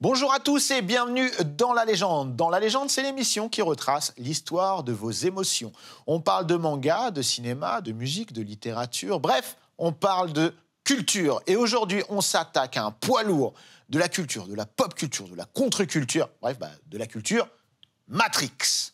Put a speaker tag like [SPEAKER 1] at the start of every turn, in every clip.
[SPEAKER 1] Bonjour à tous et bienvenue dans La Légende. Dans La Légende, c'est l'émission qui retrace l'histoire de vos émotions. On parle de manga, de cinéma, de musique, de littérature, bref, on parle de culture. Et aujourd'hui, on s'attaque à un poids lourd de la culture, de la pop culture, de la contre-culture, bref, bah, de la culture Matrix.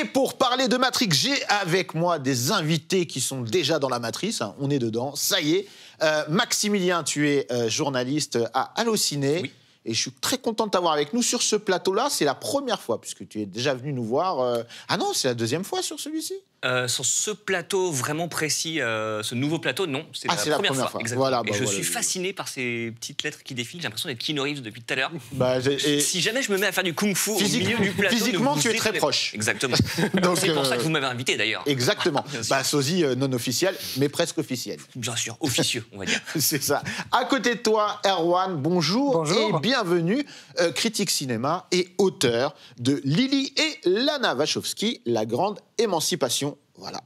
[SPEAKER 1] Et pour parler de Matrix, j'ai avec moi des invités qui sont déjà dans la matrice. Hein, on est dedans, ça y est. Euh, Maximilien, tu es euh, journaliste à Allociné. Et je suis très content de t'avoir avec nous sur ce plateau-là. C'est la première fois, puisque tu es déjà venu nous voir. Euh, ah non, c'est la deuxième fois sur celui-ci
[SPEAKER 2] euh, sur ce plateau vraiment précis, euh, ce nouveau plateau, non, c'est ah, la, la, première fois. Voilà, et bah je suis fasciné par ces petites lettres qui défilent. J'ai l'impression d'être Keanu Reeves depuis tout à l'heure. Bah, si jamais je me mets à faire du kung-fu au milieu du plateau, physiquement, tu es très proche. Exactement. c'est pour ça que euh, vous m'avez invité d'ailleurs.
[SPEAKER 1] Exactement. bah, sosie non officielle, mais presque officielle. Bien sûr, officieux, on va dire. c'est ça. À côté de toi, Erwan, bonjour, bonjour. et bienvenue, critique cinéma et auteur de Lily et Lana Wachowski, la grande Émancipation. Voilà.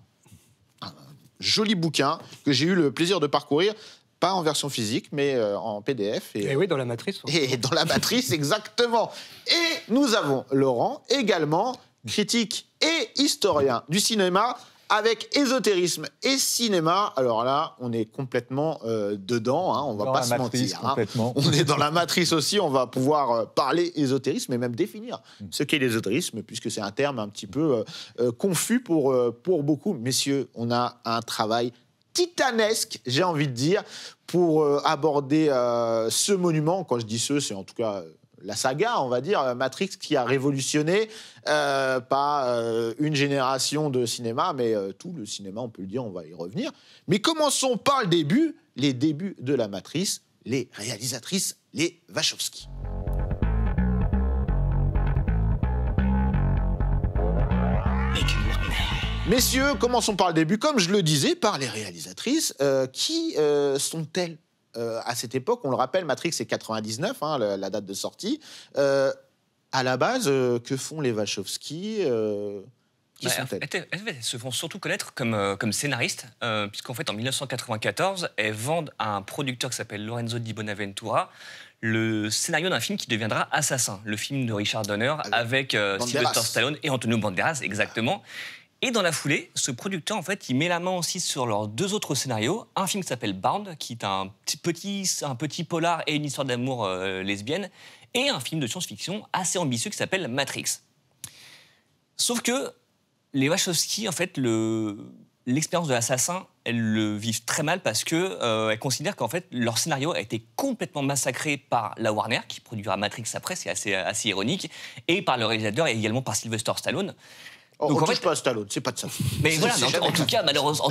[SPEAKER 1] Un joli bouquin que j'ai eu le plaisir de parcourir pas en version physique, mais euh, en PDF. Et, eh oui, dans la matrice. Hein. Et dans la matrice, exactement. Et nous avons Laurent, également critique et historien du cinéma avec ésotérisme et cinéma. Alors là, on est complètement euh, dedans, on hein, on va pas se mentir. Hein. On est dans la matrice aussi, on va pouvoir euh, parler ésotérisme et même définir mm. ce qu'est l'ésotérisme, puisque c'est un terme un petit peu euh, confus pour, pour beaucoup. Messieurs, on a un travail titanesque, j'ai envie de dire, pour aborder ce monument. Quand je dis ce, c'est en tout cas la saga, on va dire, euh, Matrix qui a révolutionné euh, pas euh, une génération de cinéma, mais tout le cinéma, on peut le dire, on va y revenir. Mais commençons par le début, les débuts de la matrice, les réalisatrices, les Wachowski. Messieurs, commençons par le début, comme je le disais, par les réalisatrices. qui sont-elles euh, à cette époque, on le rappelle, Matrix est 99, hein, la, date de sortie. Euh, à la base, euh, que font les Wachowski Ils
[SPEAKER 2] bah, se font surtout connaître comme, scénaristes, puisqu'en fait, en 1994, elles vendent à un producteur qui s'appelle Lorenzo Di Bonaventura le scénario d'un film qui deviendra Assassin, le film de Richard Donner ah avec, Sylvester Stallone et Antonio Banderas, exactement. Ah. Et dans la foulée, ce producteur, en fait, il met la main aussi sur leurs deux autres scénarios. Un film qui s'appelle Bound, qui est un petit, un petit polar et une histoire d'amour euh, lesbienne, et un film de science-fiction assez ambitieux qui s'appelle Matrix. Sauf que les Wachowski, en fait, l'expérience de l'assassin, elles le vivent très mal parce qu'elles euh, considèrent qu'en fait leur scénario a été complètement massacré par la Warner qui produira Matrix après, c'est assez, assez ironique, et par le réalisateur et également par Sylvester Stallone on ne touche
[SPEAKER 1] pas à Stallone, c'est pas de ça. Mais voilà, en, tout cas, en,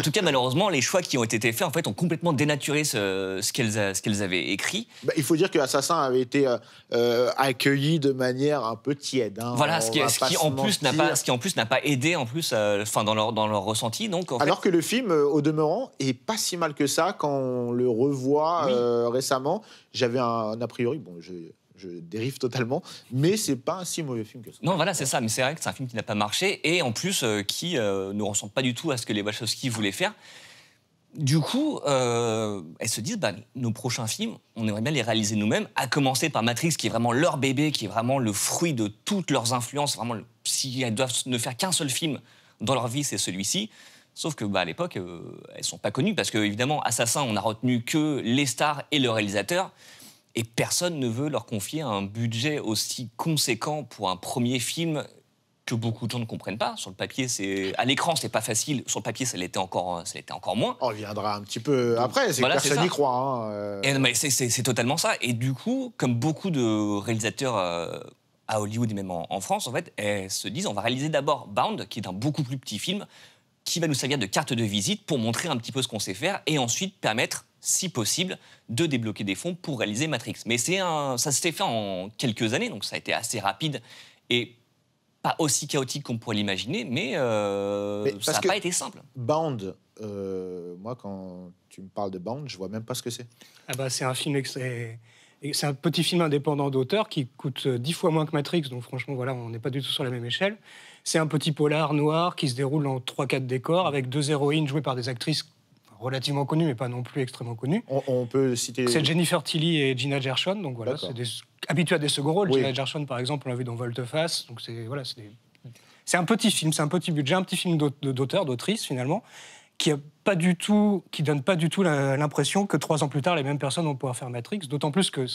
[SPEAKER 2] tout cas, malheureusement, les choix qui ont été faits en fait, ont complètement dénaturé ce, ce qu'elles avaient écrit. Bah, il
[SPEAKER 1] faut dire que Assassin avait été euh, euh, accueilli de manière un peu tiède. Hein. voilà, ce qui, ce, qui en plus
[SPEAKER 2] pas, ce qui, en plus n'a pas, aidé en plus, euh, fin, dans, leur, dans leur ressenti. Donc, Alors que
[SPEAKER 1] le film, au demeurant, est pas si mal que ça quand on le revoit récemment. J'avais un, un, a priori, bon, je je dérive totalement, mais c'est pas un si mauvais film que ça.
[SPEAKER 2] Non, voilà, c'est ça. Mais c'est vrai que c'est un film qui n'a pas marché et en plus euh, qui euh, ne ressemble pas du tout à ce que les Wachowski voulaient faire. Du coup, euh, elles se disent, bah, nos prochains films, on aimerait bien les réaliser nous-mêmes, à commencer par Matrix, qui est vraiment leur bébé, qui est vraiment le fruit de toutes leurs influences. Vraiment, si elles doivent ne faire qu'un seul film dans leur vie, c'est celui-ci. Sauf que bah, à l'époque, elles sont pas connues parce que évidemment, Assassin, on a retenu que les stars et le réalisateur et personne ne veut leur confier un budget aussi conséquent pour un premier film que beaucoup de gens ne comprennent pas. Sur le papier, c'est à l'écran, c'est pas facile. Sur le papier, ça l'était encore, euh, ça encore moins.
[SPEAKER 1] On reviendra un petit peu après. C'est personne n'y croit. Hein, euh.
[SPEAKER 2] c'est, totalement ça. Et du coup, comme beaucoup de réalisateurs euh, à Hollywood et même en, en, France, en fait, elles eh, se disent, on va réaliser d'abord Bound, qui est un beaucoup plus petit film, qui va nous servir de carte de visite pour montrer un petit peu ce qu'on sait faire, et ensuite permettre si possible, de débloquer des fonds pour réaliser Matrix. Mais c'est un, ça s'est fait en quelques années, donc ça a été assez rapide et pas aussi chaotique qu'on pourrait l'imaginer, mais, euh, ça n'a pas été simple. Bound,
[SPEAKER 1] euh, moi, quand tu me parles de Bound, je vois même pas ce que c'est.
[SPEAKER 3] Ah bah, c'est un film c'est un petit film indépendant d'auteur qui coûte dix fois moins que Matrix, donc franchement, voilà, on n'est pas du tout sur la même échelle. C'est un petit polar noir qui se déroule en trois, quatre décors avec deux héroïnes jouées par des actrices relativement connu mais pas non plus extrêmement connu
[SPEAKER 1] On, peut citer. C'est Jennifer
[SPEAKER 3] Tilly et Gina Gershon, donc voilà, c'est des habitués à des seconds rôles. Gina Gershon, par exemple, on l'a vu dans Volte-Face, donc c'est voilà, c'est un petit film, c'est un petit budget, un petit film d'auteur, d'autrice finalement, qui a pas du tout, qui donne pas du tout l'impression que trois ans plus tard les mêmes personnes vont pouvoir faire Matrix, d'autant plus que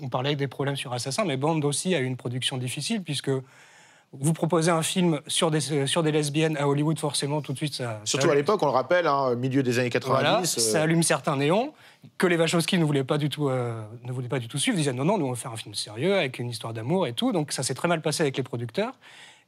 [SPEAKER 3] on parlait des problèmes sur Assassin, mais Bond aussi a eu une production difficile puisque vous proposez un film sur des, sur des lesbiennes à Hollywood, forcément, tout de suite, ça. Surtout à
[SPEAKER 1] l'époque, on le rappelle, hein, milieu des années 90. Euh. ça allume
[SPEAKER 3] certains néons que les Wachowski ne voulaient pas du tout, euh, ne voulaient pas du tout suivre. Ils disaient non, non, nous on va faire un film sérieux avec une histoire d'amour et tout. Donc ça s'est très mal passé avec les producteurs.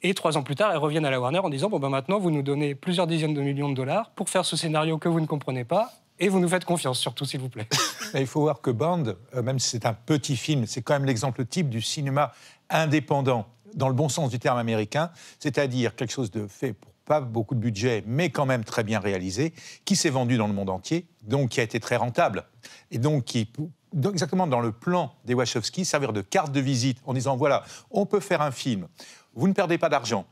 [SPEAKER 3] Et trois ans plus tard, elles reviennent à la Warner en disant bon ben maintenant vous nous donnez plusieurs dizaines de millions de dollars pour faire ce scénario que vous ne comprenez pas et vous nous faites confiance surtout s'il vous plaît.
[SPEAKER 4] Il faut voir que Band, euh, même si c'est un petit film, c'est quand même l'exemple type du cinéma indépendant dans le bon sens du terme américain, c'est-à-dire quelque chose de fait pour pas beaucoup de budget, mais quand même très bien réalisé, qui s'est vendu dans le monde entier, donc qui a été très rentable, et donc qui, exactement dans le plan des Wachowski, servir de carte de visite en disant voilà, on peut faire un film, vous ne perdez pas d'argent,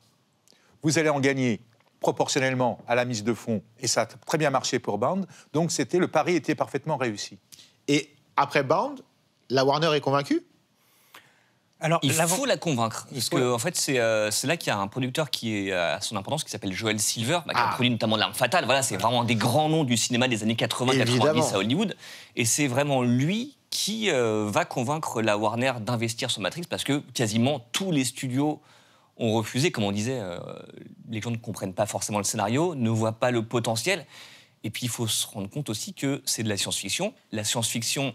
[SPEAKER 4] vous allez en gagner proportionnellement à la mise de fonds, et ça a très bien marché pour Band, donc c'était le pari était parfaitement réussi. Et après Band, la
[SPEAKER 1] Warner est convaincue
[SPEAKER 2] il faut la convaincre. Parce que, en fait, euh, c'est là qu'il y a un producteur qui est euh, à son importance, qui s'appelle Joel Silver, bah, qui a ah. produit notamment L'Arme Fatale. Voilà, c'est vraiment un des grands noms du cinéma des années 80-90 à Hollywood. Et c'est vraiment lui qui euh, va convaincre la Warner d'investir sur Matrix, parce que quasiment tous les studios ont refusé. Comme on disait, les gens ne comprennent pas forcément le scénario, ne voient pas le potentiel. Et puis, il faut se rendre compte aussi que c'est de la science-fiction. La science-fiction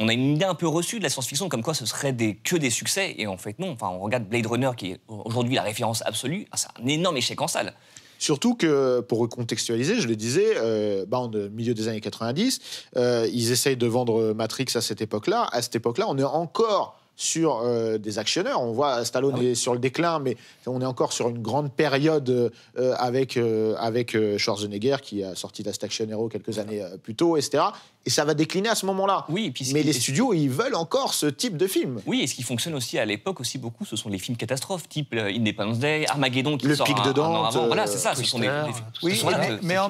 [SPEAKER 2] on a une idée un peu reçue de la science-fiction comme quoi ce serait des, que des succès, et en fait non. Enfin, on regarde Blade Runner, qui est aujourd'hui la référence absolue, ah, c'est un énorme échec en salle.
[SPEAKER 1] Surtout que, pour recontextualiser, je le disais, euh, bah, euh milieu des années 90, euh, ils essayent de vendre Matrix à cette époque-là. À cette époque-là, on est encore sur euh, des actionneurs. On voit Stallone ah est sur le déclin, mais on est encore sur une grande période euh, euh, avec, avec Schwarzenegger qui a sorti Last Action Hero quelques années plus tôt, etc. Et ça va décliner à ce moment-là. Oui, mais les studios, ils
[SPEAKER 2] veulent encore ce type de film. Oui, et ce qui fonctionne aussi à l'époque aussi beaucoup, ce sont les films catastrophes, type Independence Day, Armageddon, qui le pic dedans. Voilà, c'est ça. ce sont des, bien.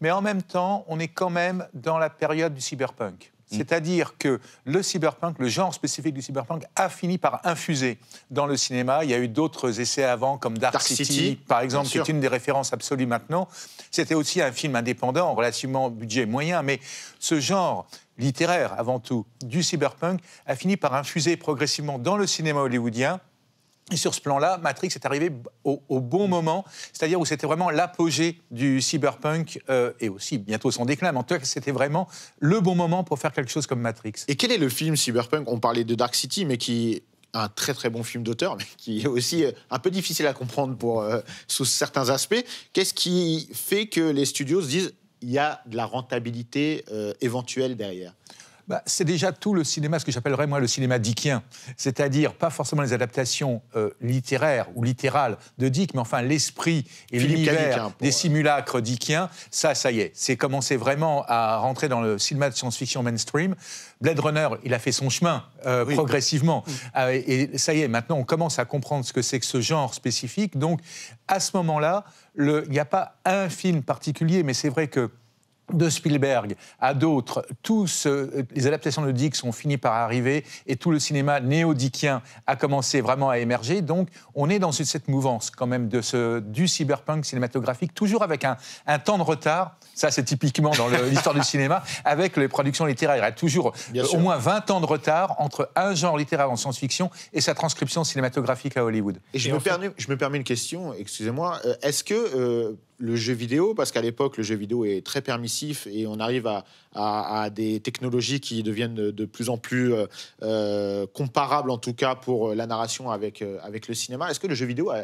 [SPEAKER 4] mais en même temps, on est quand même dans la période du cyberpunk. Mm. C'est-à-dire que le cyberpunk, le genre spécifique du cyberpunk, a fini par infuser dans le cinéma. Il y a eu d'autres essais avant, comme Dark, City, par exemple, qui est une des références absolues maintenant. C'était aussi un film indépendant, relativement budget moyen, mais ce genre littéraire, avant tout, du cyberpunk, a fini par infuser progressivement dans le cinéma hollywoodien et sur ce plan-là, Matrix est arrivé au, bon mm. moment, c'est-à-dire où c'était vraiment l'apogée du cyberpunk euh,
[SPEAKER 1] et aussi bientôt son déclin. Mais en tout cas, c'était vraiment le bon moment pour faire quelque chose comme Matrix. Et quel est le film cyberpunk On parlait de Dark City, mais qui un très très bon film d'auteur, mais qui est aussi euh, un peu difficile à comprendre pour, euh, sous certains aspects. Qu'est-ce qui fait que les studios se disent il y a de la rentabilité éventuelle derrière
[SPEAKER 4] bah, c'est déjà tout le cinéma, ce que j'appellerais moi le cinéma dickien, c'est-à-dire pas forcément les adaptations euh, littéraires ou littérales de Dick, mais enfin l'esprit et l'univers hein, des euh, simulacres dickiens, ça, ça y est, c'est commencé vraiment à rentrer dans le cinéma de science-fiction mainstream. Blade Runner, il a fait son chemin euh, progressivement, ah, et ça y est, maintenant on commence à comprendre ce que c'est que ce genre spécifique, donc à ce moment-là, il n'y a pas un film particulier, mais c'est vrai que de Spielberg à d'autres, tous euh, les adaptations de Dick sont finies par arriver et tout le cinéma néo-dickien a commencé vraiment à émerger. Donc, on est dans cette mouvance quand même du cyberpunk cinématographique, toujours avec un, temps de retard. Ça, c'est typiquement dans l'histoire du cinéma, avec les productions littéraires. Il y a toujours euh, au moins 20 ans de retard entre un genre littéraire en science-fiction et sa transcription cinématographique à Hollywood. Et je, me,
[SPEAKER 1] permets, une question, excusez-moi. Euh, est-ce que le jeu vidéo, parce qu'à l'époque, le jeu vidéo est très permissif et on arrive à, des technologies qui deviennent de, plus en plus euh, euh, comparables, en tout cas pour euh, la narration avec, avec le cinéma. Est-ce que le jeu vidéo a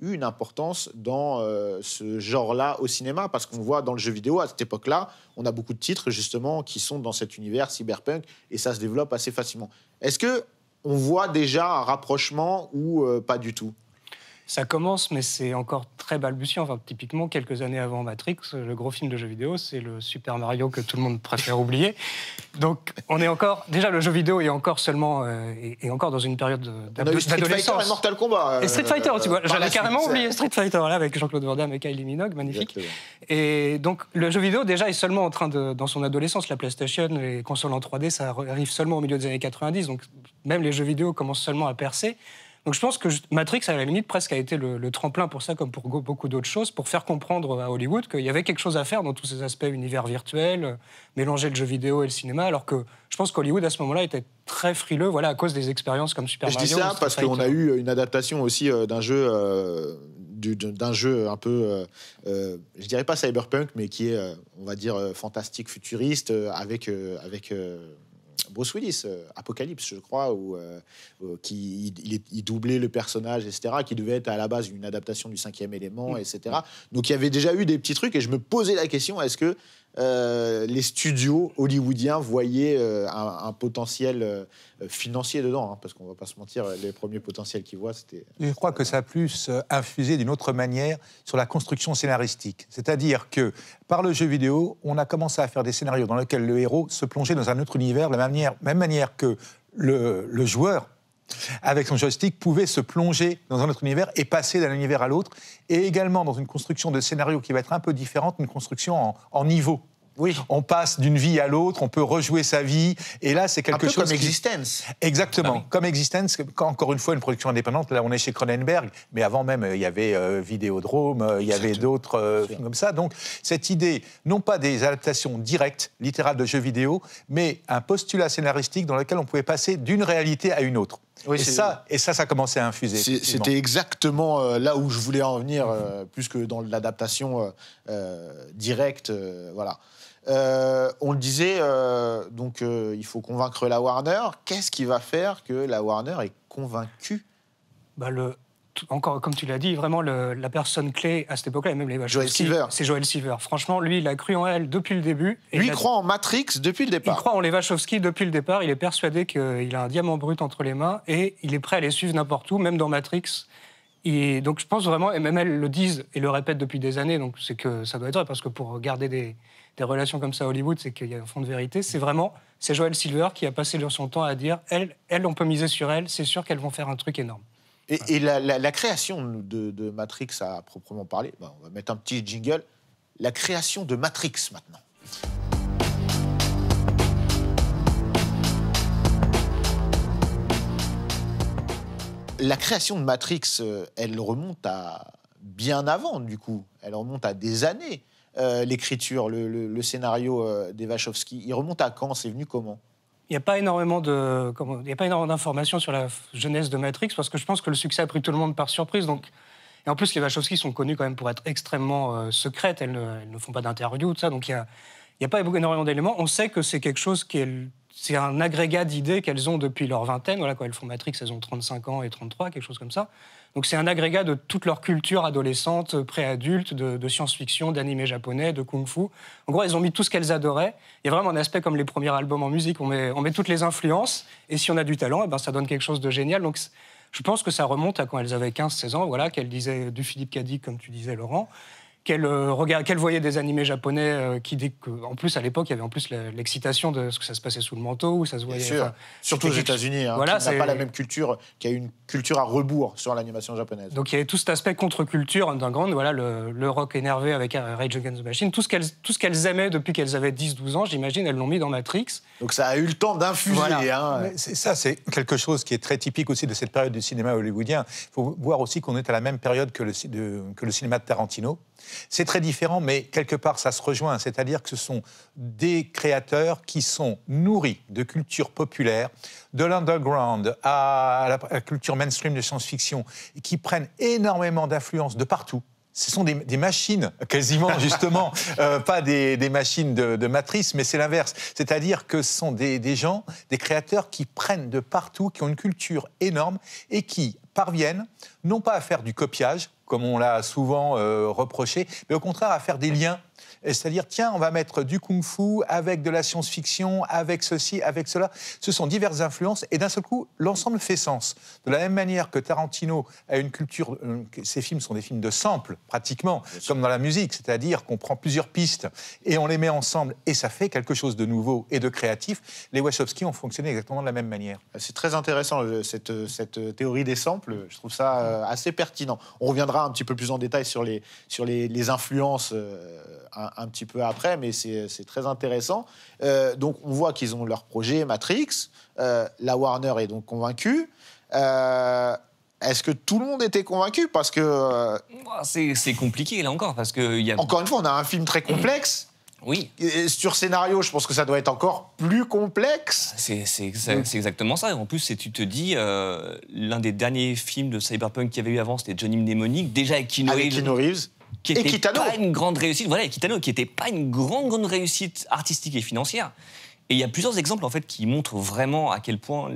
[SPEAKER 1] eu une importance dans ce genre-là au cinéma Parce qu'on voit dans le jeu vidéo, à cette époque-là, on a beaucoup de titres justement qui sont dans cet univers cyberpunk et ça se développe assez facilement. Est-ce que on voit déjà un rapprochement ou pas du tout
[SPEAKER 3] ça commence, mais c'est encore très balbutiant. Enfin, typiquement, quelques années avant Matrix, le gros film de jeux vidéo, c'est le Super Mario que tout le monde préfère oublier. Donc, on est encore. Déjà, le jeu vidéo est encore seulement. et euh, encore dans une période d'adolescence. Street Fighter et Mortal
[SPEAKER 1] Kombat. Street Fighter, tu vois. J'avais carrément oublié
[SPEAKER 3] Street Fighter, là, avec Jean-Claude Van Damme et Kylie Minogue, magnifique. Et donc, le jeu vidéo, déjà, est seulement en train de. Dans son adolescence, la PlayStation, les consoles en 3D, ça arrive seulement au milieu des années 90. Donc, même les jeux vidéo commencent seulement à percer. Donc je pense que Matrix, à la limite, presque a été le, tremplin pour ça, comme pour beaucoup d'autres choses, pour faire comprendre à Hollywood qu'il y avait quelque chose à faire dans tous ces aspects univers virtuel, euh, mélanger le jeu vidéo et le cinéma, alors que je pense qu'Hollywood, à ce moment-là, était très frileux, voilà, à cause des expériences comme Super je Mario. Je dis ça parce qu'on a
[SPEAKER 1] eu une adaptation aussi euh, d'un jeu... Euh, d'un jeu un peu, je dirais pas cyberpunk, mais qui est, on va dire, fantastique, futuriste, avec, avec Bruce Willis, euh, Apocalypse, je crois, où, euh, euh, qui il, doublait le personnage, etc., qui devait être à la base une adaptation du cinquième élément, mm. etc. Donc il y avait déjà eu des petits trucs et je me posais la question est-ce que euh, les studios hollywoodiens voyaient euh, un, potentiel euh, financier dedans, hein, parce qu'on ne va pas se mentir, les premiers potentiels qu'ils voient, c'était...
[SPEAKER 4] Je crois que ça a plus infusé d'une autre manière sur la construction scénaristique. C'est-à-dire que par le jeu vidéo, on a commencé à faire des scénarios dans lesquels le héros se plongeait dans un autre univers, de la manière, même manière que le joueur avec son joystick, pouvait se plonger dans un autre univers et passer d'un univers à l'autre, et également dans une construction de scénario qui va être un peu différente, une construction en, niveau. Oui. On passe d'une vie à l'autre, on peut rejouer sa vie. Et là, c'est quelque un peu chose. Comme Existence. Exactement. Ah comme Existence, encore une fois, une production indépendante. Là, on est chez Cronenberg, mais avant même, euh, il y avait Videodrome euh, Vidéodrome, euh, il y avait d'autres comme ça. Donc, cette idée, non pas des adaptations directes, littérales de jeux vidéo, mais un postulat scénaristique dans lequel on pouvait passer d'une réalité à une autre. Oui, et, ça, et ça, ça commençait à infuser. C'était
[SPEAKER 1] exactement euh, là où je voulais en venir, euh, plus que dans l'adaptation euh, directe. voilà. on le disait, donc il faut convaincre la Warner. Qu'est-ce qui va faire que la Warner est convaincue
[SPEAKER 3] bah, le, encore, comme tu l'as dit, vraiment la personne clé à cette époque-là, même les Joël Silver. C'est Joël Silver. Franchement, lui, il a cru en elle depuis le début. lui il croit
[SPEAKER 1] en Matrix depuis le départ. Il croit
[SPEAKER 3] en Wachowski depuis le départ. Il est persuadé qu'il a un diamant brut entre les mains et il est prêt à les suivre n'importe où, même dans Matrix. Et donc je pense vraiment, et même elles le disent et le répètent depuis des années, donc c'est que ça doit être vrai, parce que pour garder des, relations comme ça à Hollywood, c'est qu'il y a un fond de vérité. C'est vraiment, c'est Joël Silver qui a passé son temps à dire, elle, elle, on peut miser sur elle, c'est sûr qu'elles vont faire un truc énorme.
[SPEAKER 1] Et, la, création de, Matrix à proprement parler, ben, on va mettre un petit jingle, la création de Matrix maintenant. La création de Matrix, euh, elle remonte à bien avant, du coup. Elle remonte à des années. Euh, l'écriture, le, le, scénario euh, des Wachowski, il remonte à quand C'est venu comment
[SPEAKER 3] pas énormément de, il y a pas énormément d'informations sur la jeunesse de Matrix parce que je pense que le succès a pris tout le monde par surprise. Donc, et en plus, les Wachowski sont connues quand même pour être extrêmement euh, secrètes. Elles ne, font pas d'interviews. tout ça. Donc, il n'y a, y a pas énormément d'éléments. On sait que c'est quelque chose qui est c'est un agrégat d'idées qu'elles ont depuis leur vingtaine. Voilà, quand elles font Matrix, elles ont 35 ans et 33, quelque chose comme ça. Donc c'est un agrégat de toute leur culture adolescente, pré-adulte, de, science-fiction, d'animé japonais, de kung-fu. En gros, elles ont mis tout ce qu'elles adoraient. Il y a vraiment un aspect comme les premiers albums en musique. On met, toutes les influences. Et si on a du talent, eh ben, ça donne quelque chose de génial. Donc je pense que ça remonte à quand elles avaient 15-16 ans, voilà, qu'elles disaient du Philippe Cadic, comme tu disais, Laurent qu'elle euh, regard, voyait des animés japonais euh, qui en plus à l'époque il y avait en plus l'excitation de ce que ça se passait sous le manteau où ça se voyait sûr. surtout aux États-Unis hein. voilà, qui n'a pas la même
[SPEAKER 1] culture qui a une culture à rebours sur l'animation japonaise donc
[SPEAKER 3] il y avait tout cet aspect contre-culture underground voilà le, rock énervé avec euh, Rage Against the Machine tout ce qu'elles tout ce aimaient depuis qu'elles avaient 10 12 ans j'imagine elles l'ont mis dans Matrix donc ça a eu le temps d'infuser hein.
[SPEAKER 4] ça c'est quelque chose qui est très typique aussi de cette période du cinéma hollywoodien il faut voir aussi qu'on est à la même période que le, que le cinéma de Tarantino c'est très différent, mais quelque part, ça se rejoint. C'est-à-dire que ce sont des créateurs qui sont nourris de culture populaire, de l'underground à la culture mainstream de science-fiction, qui prennent énormément d'influence de partout ce sont des, machines, quasiment justement, euh, pas des, machines de, matrice, mais c'est l'inverse. C'est-à-dire que ce sont des, gens, des créateurs qui prennent de partout, qui ont une culture énorme et qui parviennent non pas à faire du copiage, comme on l'a souvent euh, reproché, mais au contraire à faire des liens c'est-à-dire, tiens, on va mettre du kung-fu avec de la science-fiction, avec ceci, avec cela. Ce sont diverses influences et d'un seul coup, l'ensemble fait sens. De la même manière que Tarantino a une culture, euh, ses films sont des films de samples, pratiquement, comme dans la musique, c'est-à-dire qu'on prend plusieurs pistes et on les met ensemble et ça fait quelque chose de nouveau et de créatif. Les Wachowski ont fonctionné exactement de la même
[SPEAKER 1] manière. Ah, c'est très intéressant, cette, euh, euh, théorie des samples. Je trouve ça assez pertinent. On reviendra un petit peu plus en détail sur les, sur les, influences un, petit peu après, mais c'est très intéressant. Euh, donc on voit qu'ils ont leur projet Matrix. Euh, la Warner est donc convaincue. Euh, est-ce que tout le monde était convaincu Parce que.
[SPEAKER 2] C'est compliqué, là encore, parce que. Y a... Encore une fois, on a
[SPEAKER 1] un film très complexe. Oui. sur scénario, je pense que ça doit être encore plus complexe.
[SPEAKER 2] Ah, mm. C'est exactement ça. En plus, tu te dis, l'un des derniers films de Cyberpunk qu'il y avait eu avant, c'était Johnny Mnemonic, déjà avec Keanu Reeves qui une grande réussite. Voilà, Kitano, qui n'était pas une grande, grande réussite artistique et financière. Et il y a plusieurs exemples en fait qui montrent vraiment à quel point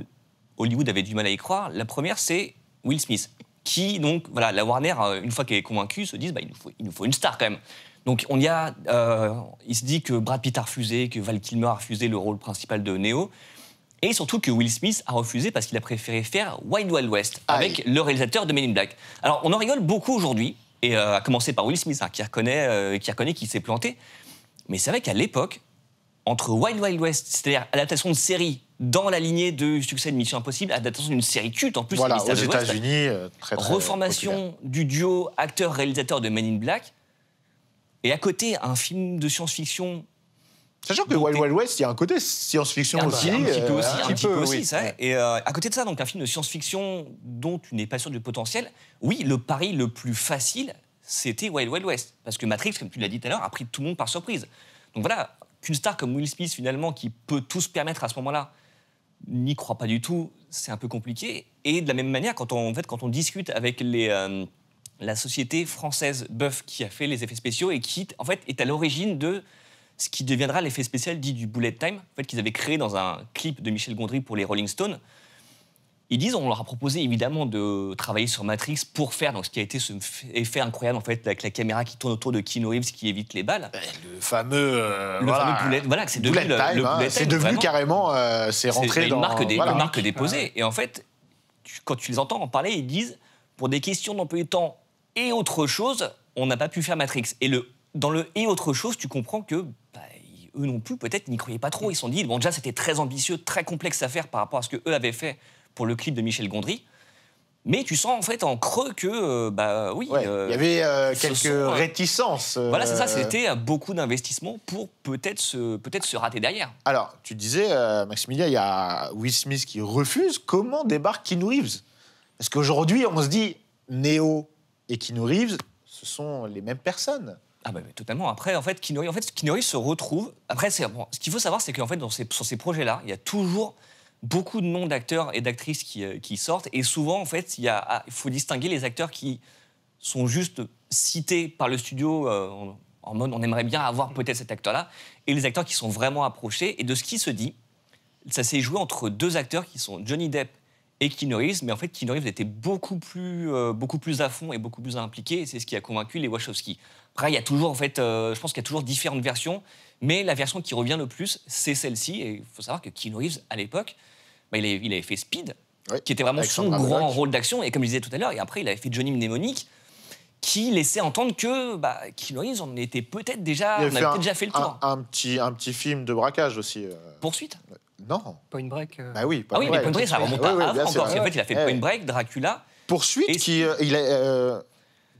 [SPEAKER 2] Hollywood avait du mal à y croire. La première, c'est Will Smith, qui donc voilà, la Warner, euh, une fois qu'elle est convaincue, se dit bah, il, nous faut, il nous faut une star quand même. Donc on y a, euh, il se dit que Brad Pitt a refusé, que Val Kilmer a refusé le rôle principal de Neo. Et surtout que Will Smith a refusé parce qu'il a préféré faire Wild Wild West avec le réalisateur de Men in Black. Alors on en rigole beaucoup aujourd'hui, et euh, à commencer par Will Smith, hein, euh, qui reconnaît qu'il reconnaît s'est planté. Mais c'est vrai qu'à l'époque, entre Wild Wild West, c'est-à-dire adaptation de série dans la lignée du succès de Mission Impossible, adaptation d'une série culte en plus. aux États-Unis,
[SPEAKER 1] euh, très, très Reformation
[SPEAKER 2] du duo acteur-réalisateur de Men in Black. Et à côté, un film de science-fiction Sachant que Wild Wild West, il y a un côté science-fiction euh, aussi. Un petit peu aussi, un, petit peu, aussi, ça, Et euh, à côté de ça, donc un film de science-fiction dont tu n'es pas sûr du potentiel, oui, le pari le plus facile, c'était Wild Wild West. Parce que Matrix, comme tu l'as dit tout à l'heure, a pris tout le monde par surprise. Donc voilà, qu'une star comme Will Smith, finalement, qui peut tout se permettre à ce moment-là, n'y croit pas du tout, c'est un peu compliqué. Et de la même manière, quand on, fait, quand on discute avec les... Euh, la société française Buff qui a fait les effets spéciaux et qui, en fait, est à l'origine de ce qui deviendra l'effet spécial dit du bullet time, en fait, qu'ils avaient créé dans un clip de Michel Gondry pour les Rolling Stones. Ils disent, on leur a proposé évidemment de travailler sur Matrix pour faire donc, ce qui a été ce effet incroyable en fait avec la caméra qui tourne autour de Keanu Reeves qui évite les balles. Eh, le fameux, euh, le voilà, bullet, voilà, c'est devenu, hein. carrément, euh, c'est rentré dans une marque, marque déposée. Et en fait, quand tu les entends en parler, ils disent, pour des questions d'emploi du temps et autre chose, on n'a pas pu faire Matrix. Et le dans le et autre chose, tu comprends que eux non plus, peut-être, n'y croyaient pas trop. Ils se sont dit, bon, déjà, c'était très ambitieux, très complexe à faire par rapport à ce que eux avaient fait pour le clip de Michel Gondry. Mais tu sens en fait en creux que, euh, bah oui. il y euh, avait euh, quelques réticences. voilà, c'est ça, c'était beaucoup d'investissements pour peut-être se, peut se rater derrière. Alors,
[SPEAKER 1] tu disais, Maximilien, il y a Will Smith qui refuse. Comment débarque Keanu Reeves Parce qu'aujourd'hui, on se dit, Neo
[SPEAKER 2] et Keanu Reeves, ce sont les mêmes personnes. Ah bah, totalement. Après, en fait, Kinori, en fait, se retrouve. Après, bon, ce qu'il faut savoir, c'est qu'en fait, dans sur ces projets-là, il y a toujours beaucoup de noms d'acteurs et d'actrices qui, euh, sortent. Et souvent, en fait, il a, ah, faut distinguer les acteurs qui sont juste cités par le studio euh, en, en mode on aimerait bien avoir peut-être cet acteur-là, et les acteurs qui sont vraiment approchés. Et de ce qui se dit, ça s'est joué entre deux acteurs qui sont Johnny Depp et Keanu Reeves, mais en fait Keanu Reeves était beaucoup plus, euh, beaucoup plus à fond et beaucoup plus impliqué, et c'est ce qui a convaincu les Wachowski. Après, il y a toujours, en fait, euh, je pense qu'il y a toujours différentes versions, mais la version qui revient le plus, c'est celle-ci, et il faut savoir que Keanu Reeves, à l'époque, bah, il, avait, fait Speed, qui était vraiment son grand rôle d'action, et comme je disais tout à l'heure, et après il avait fait Johnny Mnemonic, qui laissait entendre que bah, Keanu Reeves, on était peut-être déjà, on avait déjà fait le tour.
[SPEAKER 1] Un, petit, un petit film de braquage aussi. Euh. Poursuite
[SPEAKER 2] non. Point Break. Euh. Bah oui, ah point break. Point Break, ça remonte pas encore. fait, il a fait Point Break, Dracula.
[SPEAKER 1] Poursuite, et... qui, euh, il euh,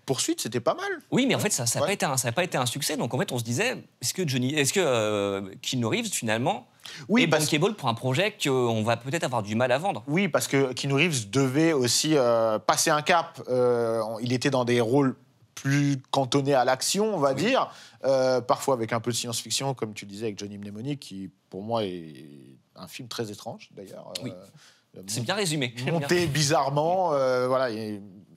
[SPEAKER 1] Poursuite, c'était pas mal.
[SPEAKER 2] Oui, mais en fait, ça n'a ça pas, pas, été un succès. Donc, en fait, on se disait, est-ce que Johnny, est-ce que Keanu Reeves, finalement, oui, et pour un projet qu'on va peut-être avoir du mal à vendre. Oui,
[SPEAKER 1] parce que Keanu Reeves devait aussi passer un cap. il était dans des rôles plus cantonnés à l'action, on va dire, parfois avec un peu de science-fiction, comme tu disais avec Johnny Mnemonic, qui pour moi est un film très étrange d'ailleurs. Oui.
[SPEAKER 2] Euh, c'est bien résumé. Monté
[SPEAKER 1] bizarrement, euh, voilà.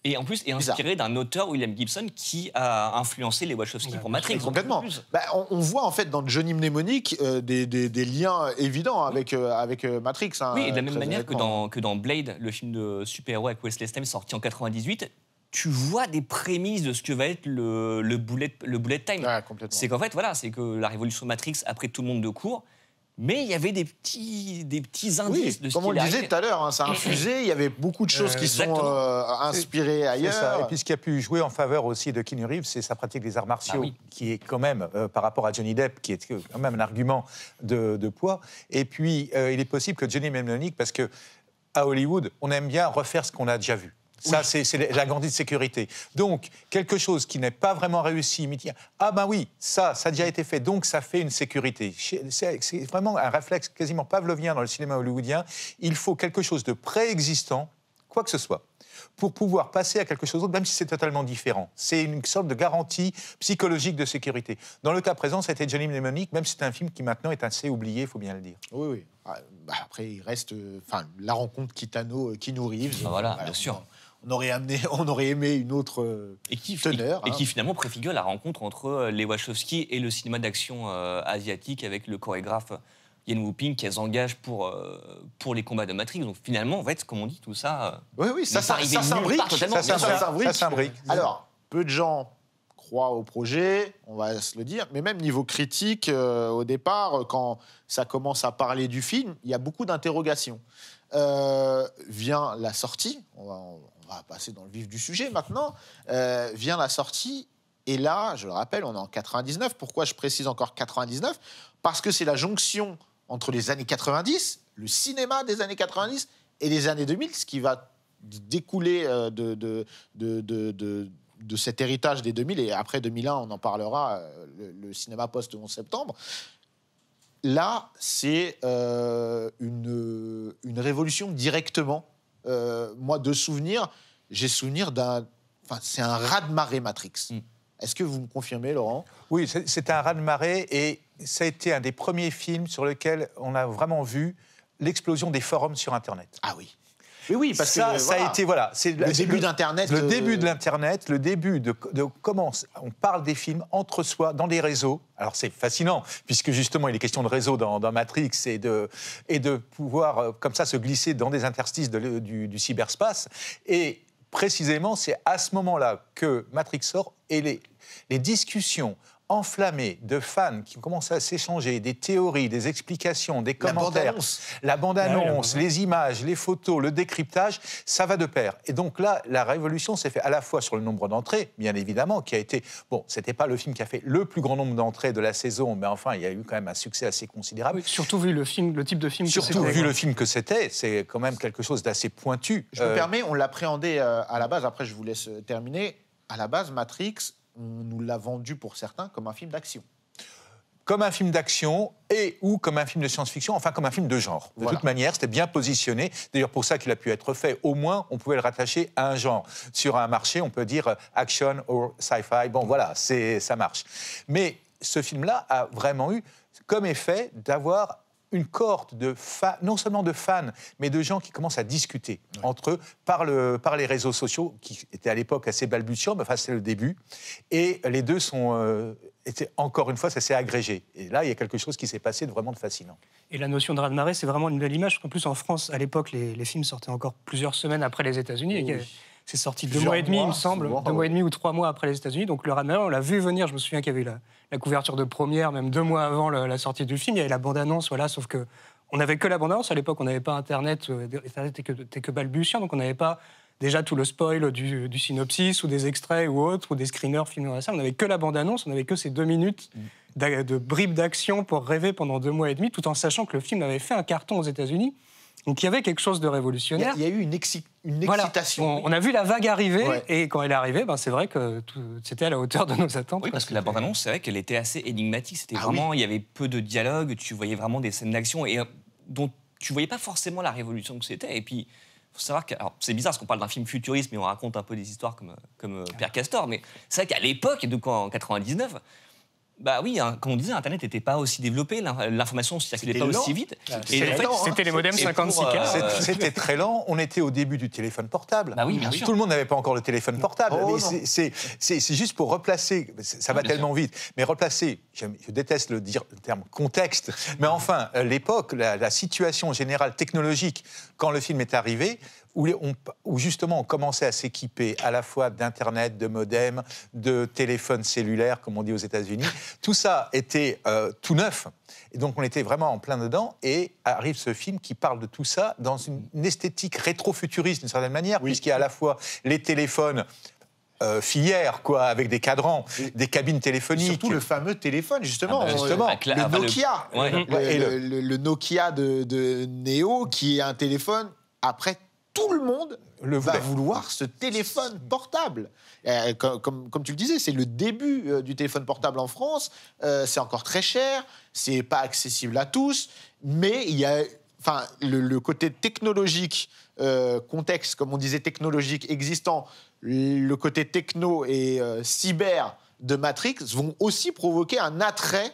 [SPEAKER 2] Et, en plus, est inspiré d'un auteur, William Gibson, qui a influencé les Wachowski qui pour Matrix. Complètement. Bah, on, voit en fait
[SPEAKER 1] dans Johnny Mnémonique euh, des, liens évidents avec, avec Matrix. Hein, oui, et de la même manière que
[SPEAKER 2] dans, que dans Blade, le film de super-héros avec Wesley Stem sorti en 98, tu vois des prémices de ce que va être le, le bullet, le bullet time. c'est qu'en fait, voilà, c'est que la révolution Matrix, après tout le monde de court, mais il y avait des petits, des petits indices Comme on le disait tout à l'heure, hein, c'est ça a infusé, il y avait beaucoup de choses qui sont euh, inspirées ailleurs. Et puis ce qui a pu
[SPEAKER 4] jouer en faveur aussi de Keanu Reeves, c'est sa pratique des arts martiaux, ah qui est quand même, euh, par rapport à Johnny Depp, qui est quand même un argument de, poids. Et puis euh, il est possible que Johnny Mnemonic, parce que à Hollywood, on aime bien refaire ce qu'on a déjà vu. Ça, c'est la grande de sécurité. Donc, quelque chose qui n'est pas vraiment réussi, me ah ben oui, ça, ça a déjà été fait, donc ça fait une sécurité. C'est vraiment un réflexe quasiment pavlovien dans le cinéma hollywoodien. Il faut quelque chose de préexistant, quoi que ce soit pour pouvoir passer à quelque chose d'autre, même si c'est totalement différent. C'est une sorte de garantie psychologique de sécurité. Dans le cas présent, c'était Johnny Mnemonic,
[SPEAKER 1] même si c'est un film qui maintenant est assez oublié, il faut bien le dire. Oui, oui. Ah, bah, après, il reste euh, enfin, la rencontre Kitano, qui euh, Reeves. Bah voilà, bien sûr on aurait, amené, on aurait aimé une autre euh,
[SPEAKER 2] teneur. Et, qui hein. finalement préfigure la rencontre entre euh, les Wachowski et le cinéma d'action euh, asiatique avec le chorégraphe Yen Wu-ping qui s'engage pour, pour les combats de Matrix. Donc finalement, va être, comme on dit, tout ça. oui, oui, ça, s'imbrique. Ça s'imbrique. Alors,
[SPEAKER 1] peu de gens croient au projet, on va se le dire, mais même niveau critique, au départ, quand ça commence à parler du film, il y a beaucoup d'interrogations. vient la sortie, on va passer dans le vif du sujet maintenant, euh, vient la sortie. Et là, je le rappelle, on est en 99. Pourquoi je précise encore 99 Parce que c'est la jonction entre les années 90, le cinéma des années 90 et les années 2000, ce qui va découler euh, de, de, de, de de cet héritage des 2000 et après 2001, on en parlera, euh, le, cinéma post-11 septembre. Là, c'est une, une révolution directement euh, moi, de souvenir, j'ai souvenir d'un. Enfin, c'est un raz-de-marée Matrix. Mm. Est-ce que vous me confirmez, Laurent Oui, c'est un raz-de-marée et
[SPEAKER 4] ça a été un des premiers films sur lequel on a vraiment vu l'explosion des forums sur Internet. Ah oui oui, parce que ça a été voilà, c'est le, début d'Internet. Le, euh, début de l'Internet, le début de, comment on parle des films entre soi dans les réseaux. Alors c'est fascinant puisque justement il est question de réseau dans, Matrix et de et de pouvoir euh, comme ça se glisser dans des interstices du, cyberspace et précisément, c'est à ce moment-là que Matrix sort et les, les discussions enflammé de fans qui commencent à s'échanger des théories, des explications, des commentaires, la bande-annonce, ah les images, les photos, le décryptage, ça va de pair. Et donc là, la révolution s'est faite à la fois sur le nombre d'entrées, bien évidemment, qui a été... Bon, c'était pas le film qui a fait le plus grand nombre d'entrées de la saison, mais enfin, il y a eu quand même un succès assez considérable. surtout vu le, film, le type de film surtout Surtout vu le film
[SPEAKER 1] que c'était, c'est quand
[SPEAKER 4] même quelque chose d'assez pointu. Je me euh, permets,
[SPEAKER 1] on l'appréhendait euh, à la base, après je vous laisse terminer. À la base, Matrix, on nous l'a vendu pour certains comme un film d'action. Comme un
[SPEAKER 4] film d'action et ou comme un film de science-fiction, enfin comme un film de genre. De toute manière, c'était bien positionné. D'ailleurs, pour ça qu'il a pu être fait. Au moins, on pouvait le rattacher à un genre. Sur un marché, on peut dire euh, action ou sci-fi. Bon, voilà, ça marche. Mais ce film-là a vraiment eu comme effet d'avoir une cohorte de fans, non seulement de fans, mais de gens qui commencent à discuter entre eux par, les réseaux sociaux, qui étaient à l'époque assez balbutiants, mais enfin c'est le début. Et les deux sont... Euh, étaient, encore une fois, ça s'est agrégé. Et là, il y a quelque chose qui s'est passé de vraiment de fascinant.
[SPEAKER 3] Et la notion de raz-de-marée, c'est vraiment une belle image. En plus, en France, à l'époque, les, films sortaient encore plusieurs semaines après les États-Unis. C'est sorti deux mois et demi, il me semble, deux mois et demi ou trois mois après les États-Unis. Donc le Raid on l'a vu venir. Je me souviens qu'il y avait la, couverture de première, même deux mois avant la, sortie du film. Il y avait la bande-annonce, voilà, sauf que on n'avait que la bande-annonce. À l'époque, on n'avait pas Internet. Euh, Internet était que, balbutiant, donc on n'avait pas déjà tout le spoil du, synopsis ou des extraits ou autres, ou des screeners filmés dans ça. On n'avait que la bande-annonce, on n'avait que ces deux minutes de bribes d'action pour rêver pendant deux mois et demi, tout en sachant que le film avait fait un carton aux États-Unis donc il y avait quelque chose de révolutionnaire. Il y, a eu une, excitation. On, a vu la vague arriver, et quand elle est arrivée, ben, c'est vrai que c'était à la hauteur de nos
[SPEAKER 2] attentes. parce que la bande-annonce, c'est vrai qu'elle était assez énigmatique. C'était ah vraiment, il y avait peu de dialogue, tu voyais vraiment des scènes d'action, et euh, dont tu voyais pas forcément la révolution que c'était. Et puis, faut savoir que. c'est bizarre parce qu'on parle d'un film futuriste, mais on raconte un peu des histoires comme, euh, comme euh, ah. Pierre Castor, mais c'est vrai qu'à l'époque, donc en 99, bah oui, hein, comme on disait, Internet n'était pas aussi développé, euh, l'information ne circulait pas aussi vite. Hein. C'était les modems 56K. Euh, c'était
[SPEAKER 4] très lent, on était au début du téléphone portable. Bah Tout le monde n'avait pas encore le téléphone portable. Oh, c'est juste pour replacer, ça va tellement vite, mais replacer, je déteste le, terme contexte, mais enfin, euh, l'époque, la, la situation générale technologique, quand le film est arrivé, où, on, justement on commençait à s'équiper à la fois d'Internet, de modem, de téléphone cellulaire, comme on dit aux États-Unis. Tout ça était euh, tout neuf. Et donc on était vraiment en plein dedans. Et arrive ce film qui parle de tout ça dans une, esthétique rétro-futuriste d'une certaine manière, puisqu'il y a à la fois les téléphones euh, quoi, avec des cadrans, des cabines téléphoniques. Surtout le fameux téléphone, justement. Ah, bah, euh, le Nokia.
[SPEAKER 1] Le, Nokia de, de Neo, qui est un téléphone après tout le monde va vouloir ce téléphone portable. Euh, comme, tu le disais, c'est le début euh, du téléphone portable en France. Euh, c'est encore très cher, c'est pas accessible à tous, mais il y a, enfin, le, côté technologique, contexte, comme on disait, technologique existant, le côté techno et cyber de Matrix vont aussi provoquer un attrait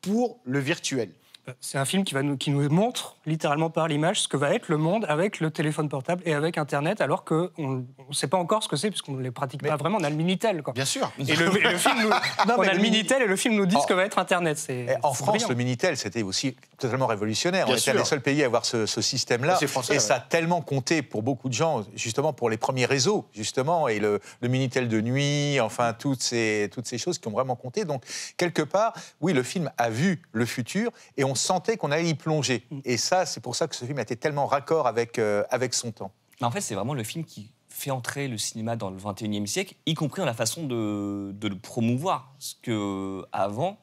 [SPEAKER 3] pour le virtuel. Euh, c'est un film qui, nous, montre littéralement par l'image ce que va être le monde avec le téléphone portable et avec Internet, alors qu'on ne sait pas encore ce que c'est, puisqu'on ne les pratique pas vraiment. On a le Minitel. Quoi. Bien sûr. Et le, film on a le Minitel et le film nous dit oh. ce que va être Internet. En
[SPEAKER 4] France, le Minitel, c'était aussi totalement révolutionnaire. on était un seuls pays à avoir ce, système-là. Et ça a tellement compté pour beaucoup de gens, justement pour les premiers réseaux, justement, et le, Minitel de nuit, enfin, toutes ces, toutes ces choses qui ont vraiment compté. Donc, quelque part, oui, le film a vu le futur et on sentait qu'on allait y plonger. Mm. Et ça, c'est pour ça que ce film été tellement raccord avec, euh, avec son temps.
[SPEAKER 2] en fait, c'est vraiment le film qui fait entrer le cinéma dans le 21e siècle, y compris dans la façon de, de le promouvoir. Parce que avant,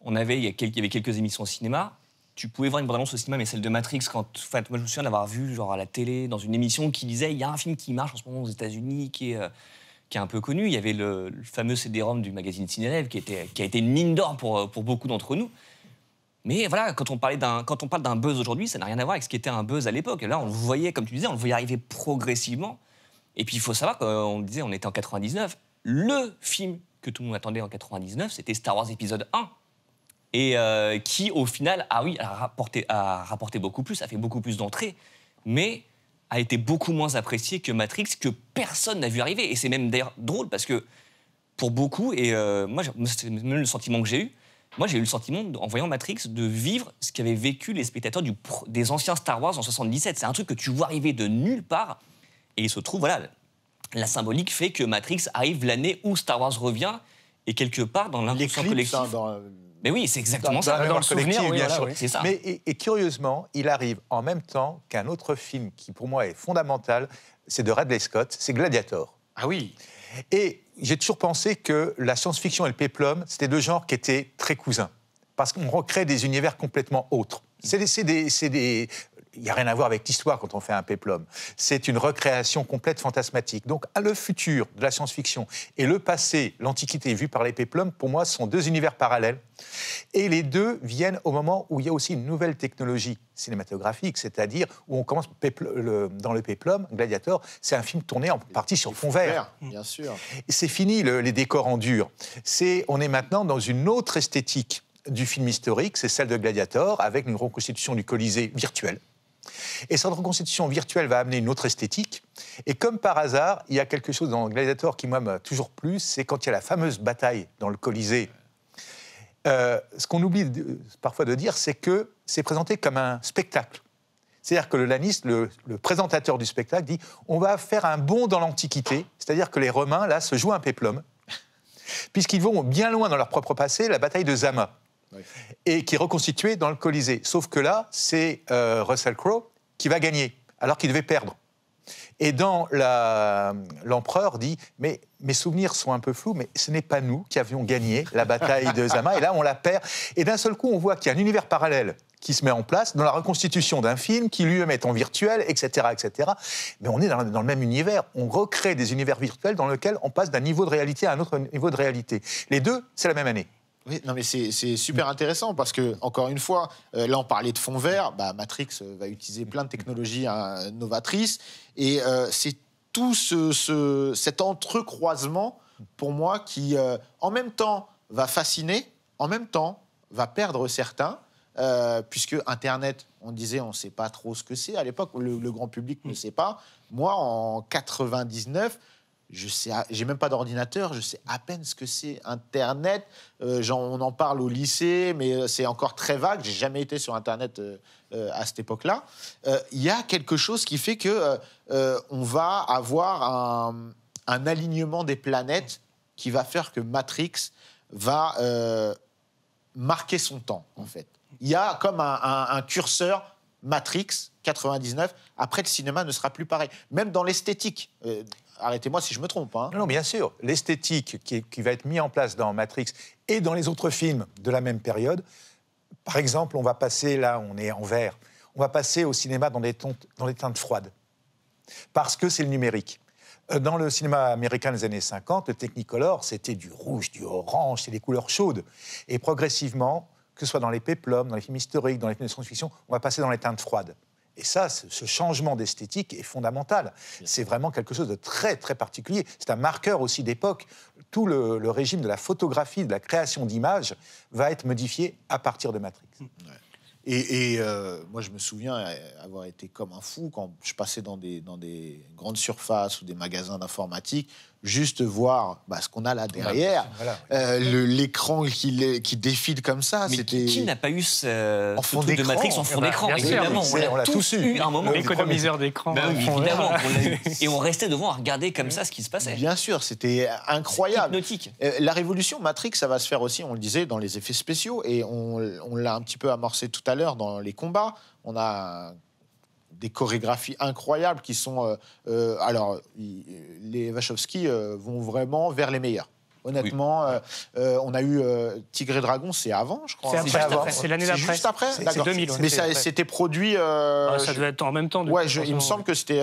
[SPEAKER 2] on avait, il y avait quelques émissions au cinéma, tu pouvais voir une bande-annonce au cinéma, mais celle de Matrix, quand. Enfin, moi, je me souviens d'avoir vu, genre, à la télé, dans une émission qui disait il y a un film qui marche en ce moment aux États-Unis, qui est. Euh, qui est un peu connu. Il y avait le, fameux CD-ROM du magazine Cinélève qui, était, qui a été une mine d'or pour, euh, pour beaucoup d'entre nous. Mais voilà, quand on, parlait quand on parle d'un buzz aujourd'hui, ça n'a rien à voir avec ce qui était un buzz à l'époque. Là, on le voyait, comme tu disais, on le voyait arriver progressivement. Et puis, il faut savoir qu'on disait, on était en 99. Le film que tout le monde attendait en 99, c'était Star Wars épisode 1 et euh, qui, au final, ah oui, a rapporté, rapporté beaucoup plus, a fait beaucoup plus d'entrées, mais a été beaucoup moins apprécié que Matrix, que personne n'a vu arriver. Et c'est même d'ailleurs drôle parce que pour beaucoup, et euh, moi, c'est même le sentiment que j'ai eu, moi j'ai eu le sentiment, en voyant Matrix, de vivre ce qu'avaient vécu les spectateurs du, des anciens Star Wars en 77. C'est un truc que tu vois arriver de nulle part, et il se trouve, voilà, la symbolique fait que Matrix arrive l'année où Star Wars revient, et quelque part dans l'inconscient hein, collective mais oui, c'est exactement ça. Dans, le souvenir, bien
[SPEAKER 4] et, curieusement, il arrive en même temps qu'un autre film qui, pour moi, est fondamental, c'est de Radley Scott, c'est Gladiator. Ah oui Et j'ai toujours pensé que la science-fiction et le péplum, c'était deux genres qui étaient très cousins. Parce qu'on recrée des univers complètement autres. C'est des, des, il n'y a rien à voir avec l'histoire quand on fait un péplum. C'est une recréation complète fantasmatique. Donc, à ah, le futur de la science-fiction et le passé, l'Antiquité vue par les péplums, pour moi, sont deux univers parallèles. Et les deux viennent au moment où il y a aussi une nouvelle technologie cinématographique, c'est-à-dire où on commence dans le péplum, Gladiator, c'est un film tourné en partie sur fond vert. Bien mm. sûr. C'est fini les décors en dur. C'est, on est maintenant dans une autre esthétique du film historique, c'est celle de Gladiator, avec une reconstitution du Colisée virtuelle et cette reconstitution virtuelle va amener une autre esthétique. Et comme par hasard, il y a quelque chose dans Gladiator qui, moi, m'a toujours plus, c'est quand il y a la fameuse bataille dans le Colisée. Euh, ce qu'on oublie parfois de dire, c'est que c'est présenté comme un spectacle. C'est-à-dire que le laniste, le, le, présentateur du spectacle, dit on va faire un bond dans l'Antiquité, c'est-à-dire que les Romains, là, se jouent un péplum, puisqu'ils vont bien loin dans leur propre passé, la bataille de Zama et qui est reconstitué dans le Colisée. Sauf que là, c'est euh, Russell Crowe qui va gagner, alors qu'il devait perdre. Et dans l'empereur dit mais mes souvenirs sont un peu flous, mais ce n'est pas nous qui avions gagné la bataille de Zama. et là, on la perd. Et d'un seul coup, on voit qu'il y a un univers parallèle qui se met en place dans la reconstitution d'un film qui lui-même est en virtuel, etc., etc. Mais on est dans, dans, le même univers. On recrée des univers virtuels dans lesquels on passe d'un niveau
[SPEAKER 1] de réalité à un autre niveau de réalité. Les deux, c'est la même année. Oui, non, mais c'est super intéressant parce que, encore une fois, euh, là, on parlait de fond vert. Bah, Matrix euh, va utiliser plein de technologies hein, novatrices. Et euh, c'est tout ce, cet entrecroisement, pour moi, qui, en même temps, va fasciner, en même temps, va perdre certains. puisque Internet, on disait, on ne sait pas trop ce que c'est. À l'époque, le, le, grand public ne mm. sait pas. Moi, en 99, je sais, j'ai même pas d'ordinateur, je sais à peine ce que c'est Internet. Euh, on en parle au lycée, mais euh, c'est encore très vague. J'ai jamais été sur Internet euh, à cette époque-là. Il y a quelque chose qui fait que on va avoir un, alignement des planètes qui va faire que Matrix va marquer son temps, en fait. Il y a comme un, curseur Matrix 99. Après, le cinéma ne sera plus pareil. Même dans l'esthétique arrêtez-moi si je me trompe. Hein. Non, bien sûr.
[SPEAKER 4] L'esthétique qui, va être mise en place dans Matrix et dans les autres films de la même période, par exemple, on va passer, là, on est en vert, on va passer au cinéma dans des, dans des teintes froides, parce que c'est le numérique. Euh, dans le cinéma américain des années 50, le Technicolor, c'était du rouge, du orange, c'est des couleurs chaudes. Et progressivement, que ce soit dans les péplums, dans les films historiques, dans les films de science-fiction, on va passer dans les teintes froides. Et ça, ce changement d'esthétique est fondamental. C'est vraiment quelque chose de très, très particulier. C'est un marqueur aussi d'époque. Tout le, régime de la photographie, de la création d'images, va être modifié à partir
[SPEAKER 1] de Matrix. Mm. Et, euh, moi, je me souviens avoir été comme un fou quand je passais dans des grandes surfaces ou des magasins d'informatique juste voir bah, ce qu'on a là derrière, euh, l'écran qui, qui, défile comme ça. Mais qui n'a
[SPEAKER 2] pas eu ce, en truc de Matrix en eh fond ben, d'écran Évidemment, on l'a tous eu un moment. L'économiseur d'écran. Bah et on restait devant à regarder comme ça ce qui se passait. Bien sûr, c'était
[SPEAKER 1] incroyable. Euh, la révolution Matrix, ça va se faire aussi, on le disait, dans les effets spéciaux, et on, on l'a un petit peu amorcé tout à l'heure dans les combats. On a des chorégraphies incroyables qui sont. Euh, euh, alors, les Wachowski euh, vont vraiment vers les meilleurs. Honnêtement, on a eu Tigre et Dragon, c'est avant, je crois. C'est l'année d'après. C'est juste après. C'est 2000. Mais c'était
[SPEAKER 3] produit. Ah, ça devait être en même temps. Ouais, il me
[SPEAKER 1] semble que c'était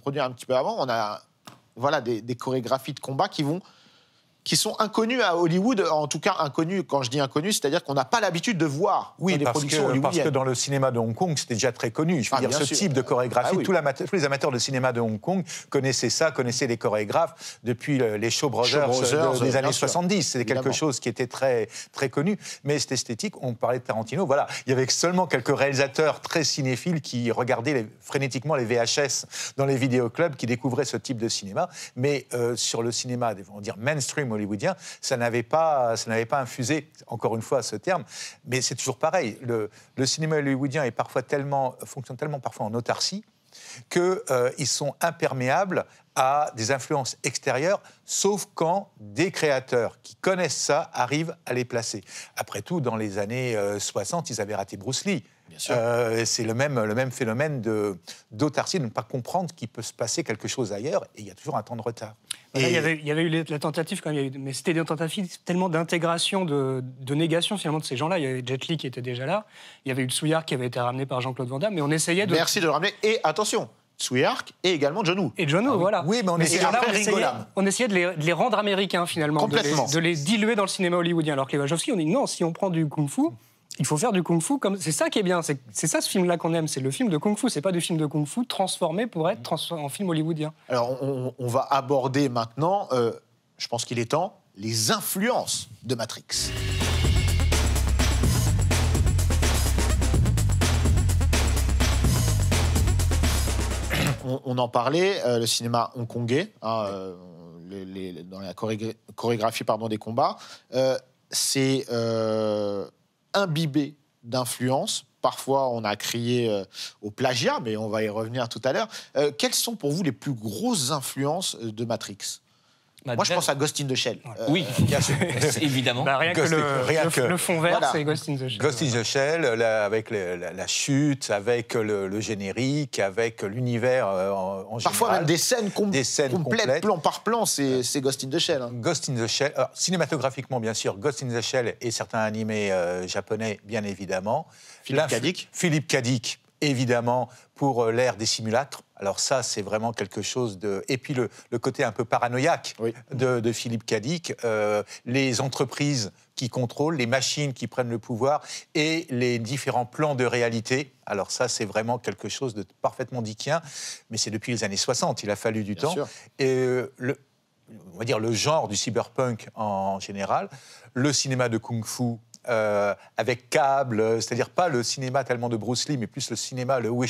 [SPEAKER 1] produit un petit peu avant. On a voilà des, chorégraphies de combat qui vont qui sont inconnus à Hollywood, en tout cas inconnus, quand je dis inconnus, c'est-à-dire qu'on n'a pas l'habitude de voir oui, parce que, Parce que dans
[SPEAKER 4] le cinéma de Hong Kong, c'était déjà très connu. Je veux ah, dire, ce type de ah, bah chorégraphie, tous les amateurs de cinéma de Hong Kong connaissaient ça, connaissaient les chorégraphes depuis les Show Brothers, des euh, années 70. C'était quelque chose qui était très, très connu. Mais cette esthétique, on parlait de Tarantino, voilà. Il y avait seulement quelques réalisateurs très cinéphiles qui regardaient frénétiquement les VHS dans les vidéoclubs, qui découvraient ce type de cinéma. Mais euh, sur le cinéma, on va dire mainstream hollywoodien, ça n'avait pas, ça n'avait pas infusé, encore une fois, ce terme. Mais c'est toujours pareil. Le, cinéma hollywoodien est parfois tellement, fonctionne tellement parfois en autarcie qu'ils euh, sont imperméables à des influences extérieures, sauf quand des créateurs qui connaissent ça arrivent à les placer. Après tout, dans les années 60, euh, ils avaient raté Bruce Lee. Euh, c'est le même, le même phénomène d'autarcie, de, de ne pas comprendre qu'il peut se passer quelque chose ailleurs, et il y a toujours un temps de retard.
[SPEAKER 3] il, y avait, il, y avait, eu la tentative, quand mais c'était des tentatives tellement d'intégration, de, de, négation finalement de ces gens-là. Il y avait Jet Li qui était déjà là, il y avait eu Souyark qui avait été ramené par Jean-Claude Van Damme, mais on essayait de... Merci
[SPEAKER 1] de le ramener, et attention, Souyark et également John Et John ah
[SPEAKER 3] voilà. Oui, mais on, essayait, de, les, rendre américains, finalement. Complètement. De les, diluer dans le cinéma hollywoodien. Alors que les on dit non, si on prend du kung-fu, il faut faire du kung-fu comme c'est ça qui est bien. C'est, ça ce film-là qu'on aime. C'est le film de kung-fu. C'est pas du film de kung-fu transformé pour être mm. en film hollywoodien.
[SPEAKER 1] Alors on, va aborder maintenant. Euh, je pense qu'il est temps les influences de Matrix. on, en parlait, euh, le cinéma hongkongais, hein, euh, dans la chorégraphie pardon, des combats, c'est imbibé d'influence. Parfois, on a crié euh, au plagiat, mais on va y revenir tout à l'heure. Euh, quelles sont pour vous les plus grosses influences euh, de Matrix moi, je pense à Ghost
[SPEAKER 3] in the Shell. Euh, oui, évidemment. Bah, rien, que le, fond vert, c'est Ghost in the Shell.
[SPEAKER 4] Ghost in the Shell, avec la, chute, avec le, générique, avec l'univers euh, en, général. Parfois même des scènes, des scènes complètes,
[SPEAKER 1] plan par plan, c'est Ghost in the Shell.
[SPEAKER 4] Hein. Ghost in the Shell, cinématographiquement, bien sûr, Ghost in the Shell et certains animés euh, japonais, bien évidemment. Philippe Kadik. Philippe évidemment, pour l'ère des simulateurs. Alors ça, c'est vraiment quelque chose de... Et puis le, côté un peu paranoïaque de, Philippe Cadic, euh, les entreprises qui contrôlent, les machines qui prennent le pouvoir et les différents plans de réalité. Alors ça, c'est vraiment quelque chose de parfaitement dickien, mais c'est depuis les années 60, il a fallu du temps. Et euh, le, on va dire le genre du cyberpunk en général, le cinéma de kung-fu euh, avec câble, c'est-à-dire pas le cinéma tellement de Bruce Lee, mais plus le cinéma, le Wu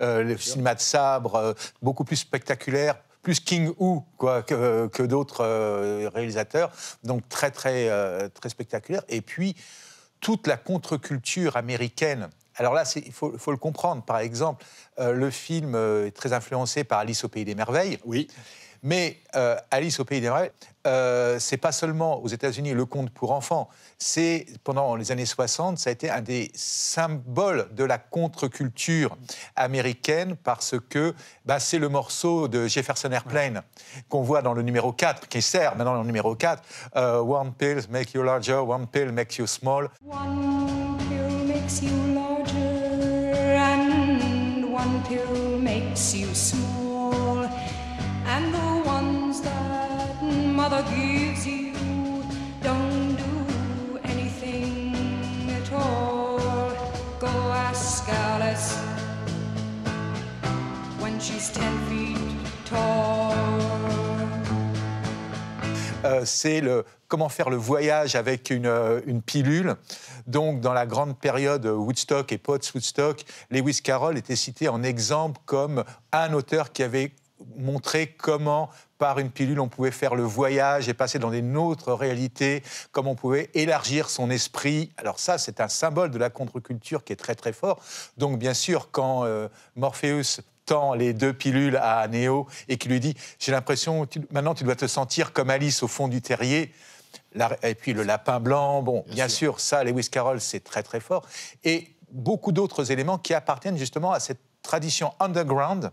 [SPEAKER 4] euh, le cinéma de sabre, euh, beaucoup plus spectaculaire, plus King Wu quoi, que, d'autres euh, réalisateurs. Donc très, très, très spectaculaire. Et puis, toute la contre-culture américaine. Alors là, il faut, le comprendre. Par exemple, le film est très influencé par Alice au Pays des Merveilles. Oui. Mais Alice au Pays des Merveilles euh, c'est pas seulement aux États-Unis le conte pour enfants, c'est pendant les années 60, ça a été un des symboles de la contre-culture américaine parce que bah, c'est le morceau de Jefferson Airplane qu'on voit dans le numéro 4, qui sert maintenant dans le numéro 4, euh, One pill makes you larger, one pill makes you small.
[SPEAKER 2] One
[SPEAKER 3] pill makes you larger and one pill makes you small. Go ask when she's feet tall.
[SPEAKER 4] Euh, c'est le comment faire le voyage avec euh, une, pilule. Donc, dans la grande période Woodstock et Potts woodstock Lewis Carroll était cité en exemple comme un auteur qui avait montré comment par une pilule, on pouvait faire le voyage et passer dans des autre réalité, comme on pouvait élargir son esprit. Alors ça, c'est un symbole de la contre-culture qui est très très fort. Donc bien sûr, quand euh, Morpheus tend les deux pilules à Néo et qui lui dit, j'ai l'impression, maintenant tu dois te sentir comme Alice au fond du terrier, et puis le lapin blanc, bon, bien, sûr. sûr. ça, Lewis Carroll, c'est très très fort. Et beaucoup d'autres éléments qui appartiennent justement à cette tradition underground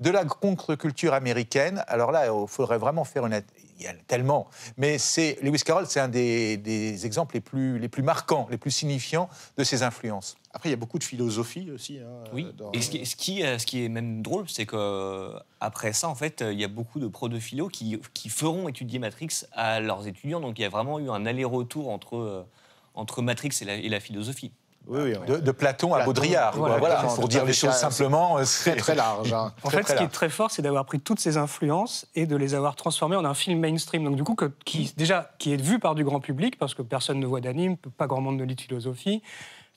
[SPEAKER 4] de la contre-culture américaine. Alors là, il faudrait vraiment faire une... Il y a tellement. Mais c'est Lewis Carroll, c'est un des, exemples les plus, les plus marquants, les plus signifiants de ses influences. Après, il y a beaucoup de philosophie aussi. Hein, oui. Et ce
[SPEAKER 2] qui, ce, euh, est même drôle, c'est qu'après euh, ça, en fait, euh, il y a beaucoup de pros de philo qui, feront étudier Matrix à leurs étudiants. Donc il y a vraiment eu un aller-retour entre, entre Matrix et la philosophie de, Platon à Baudrillard. Voilà, pour dire les choses simplement, euh, c'est très, large.
[SPEAKER 1] Hein.
[SPEAKER 4] En fait, ce qui est
[SPEAKER 3] très fort, c'est d'avoir pris toutes ces influences et de les avoir transformées en un film mainstream. Donc du coup, qui mm. déjà qui est vu par du grand public parce que personne ne voit d'anime, pas grand monde ne lit de philosophie.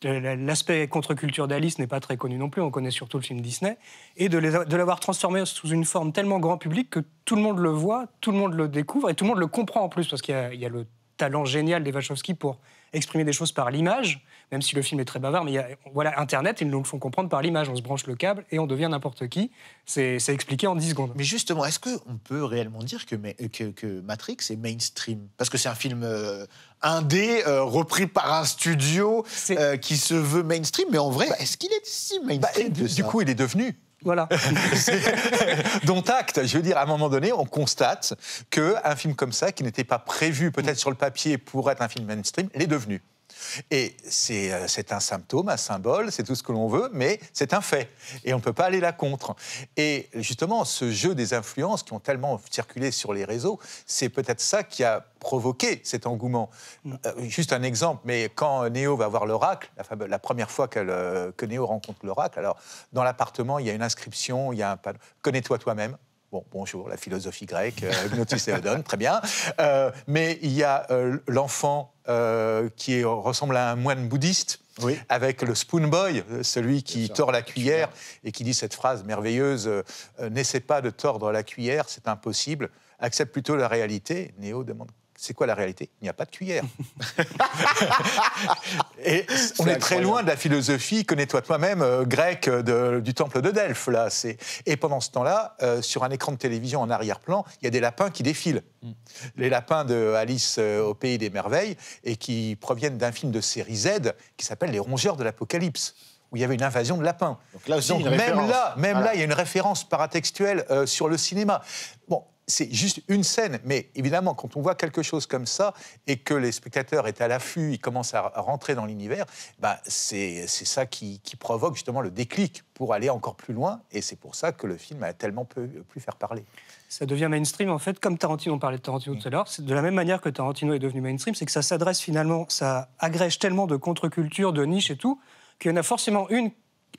[SPEAKER 3] L'aspect contre-culture d'Alice n'est pas très connu non plus, on connaît surtout le film Disney, et de l'avoir transformé sous une forme tellement grand public que tout le monde le voit, tout le monde le découvre, et tout le monde le comprend en plus, parce qu'il y, y a le talent génial des Wachowski pour exprimer des choses par l'image, même si le film est très bavard, mais y a, voilà, Internet, ils nous le font comprendre par l'image. On se branche le câble et on devient n'importe qui. C'est expliqué en 10 secondes. Mais justement, est-ce qu'on peut réellement dire que, Matrix
[SPEAKER 1] est mainstream Parce que c'est un film euh, indé, euh, repris par un studio euh, qui se veut mainstream, mais en vrai, est-ce qu'il est si mainstream bah, Du coup, il est devenu voilà.
[SPEAKER 4] Dont acte. Je veux dire, à un moment donné, on constate qu'un film comme ça, qui n'était pas prévu peut-être sur le papier pour être un film mainstream, l'est devenu. Et euh, c'est un symptôme, un symbole, c'est tout ce que l'on veut, mais c'est un fait. Et on ne peut pas aller là contre. Et justement, ce jeu des influences qui ont tellement circulé sur les réseaux, c'est peut-être ça qui a provoqué cet engouement. Mm. Euh, juste un exemple, mais quand Néo va voir l'oracle, la, première fois que Néo rencontre l'oracle, alors dans l'appartement, il y a une inscription, il y a un panneau Connais-toi toi-même. Bon, bonjour, la philosophie grecque, euh, Gnotis et très bien. Euh, mais il y a euh, l'enfant qui ressemble à un moine bouddhiste, avec le spoon boy, celui qui tord la cuillère et qui dit cette phrase merveilleuse N'essaie pas de tordre la cuillère, c'est impossible, accepte plutôt la réalité. Néo demande c'est quoi la réalité Il n'y a pas de cuillère. et on est, très loin de la philosophie connais-toi toi-même euh, grec euh, du temple de Delphes là. et pendant ce temps-là, euh, sur un écran de télévision en arrière-plan, il y a des lapins qui défilent. Mm. Les lapins de Alice au pays des merveilles et qui proviennent d'un film de série Z qui s'appelle Les rongeurs de l'apocalypse où il y avait une invasion de lapins. Donc là même là, même là, il y a une référence paratextuelle sur le cinéma. Bon, c'est juste une scène. Mais évidemment, quand on voit quelque chose comme ça et que les spectateurs est à l'affût, ils commencent à rentrer dans l'univers, bah, c'est ça qui, provoque justement le déclic pour aller encore plus loin. Et c'est pour ça que le film a tellement peu, plus
[SPEAKER 3] faire parler. Ça devient mainstream en fait, comme Tarantino, on parlait de Tarantino tout à l'heure, c'est de la même manière que Tarantino est devenu mainstream, c'est que ça s'adresse finalement, ça agrège tellement de contre-culture, de niche et tout, qu'il y en a forcément une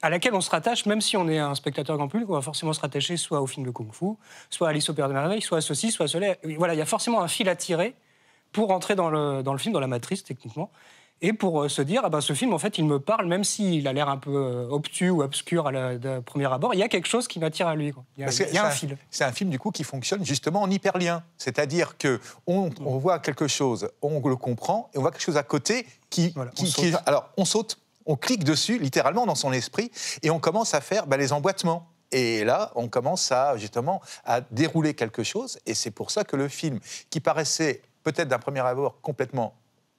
[SPEAKER 3] à laquelle on se rattache, même si on est un spectateur grand public, on va forcément se rattacher soit au film de Kung Fu, soit à Alice au Père de Merveille, soit à ceci, soit à cela. Voilà, il y a forcément un fil à tirer pour entrer dans le, dans le film, dans la matrice techniquement, et pour euh, se dire, ah ben, ce film, en fait, il me parle, même s'il a l'air un peu euh, obtus ou obscur à la, premier abord, il y a quelque chose qui m'attire à lui. Il y a, un, fil.
[SPEAKER 4] C'est un film, du coup, qui fonctionne justement en hyperlien. C'est-à-dire que on, mm. voit quelque chose, on le comprend, et on voit quelque chose à côté
[SPEAKER 3] qui alors, on
[SPEAKER 4] saute on clique dessus littéralement dans son esprit et on commence à faire bah, les emboîtements. Et là, on commence à justement à dérouler quelque chose, et c'est pour ça que le film, qui paraissait peut-être d'un premier abord complètement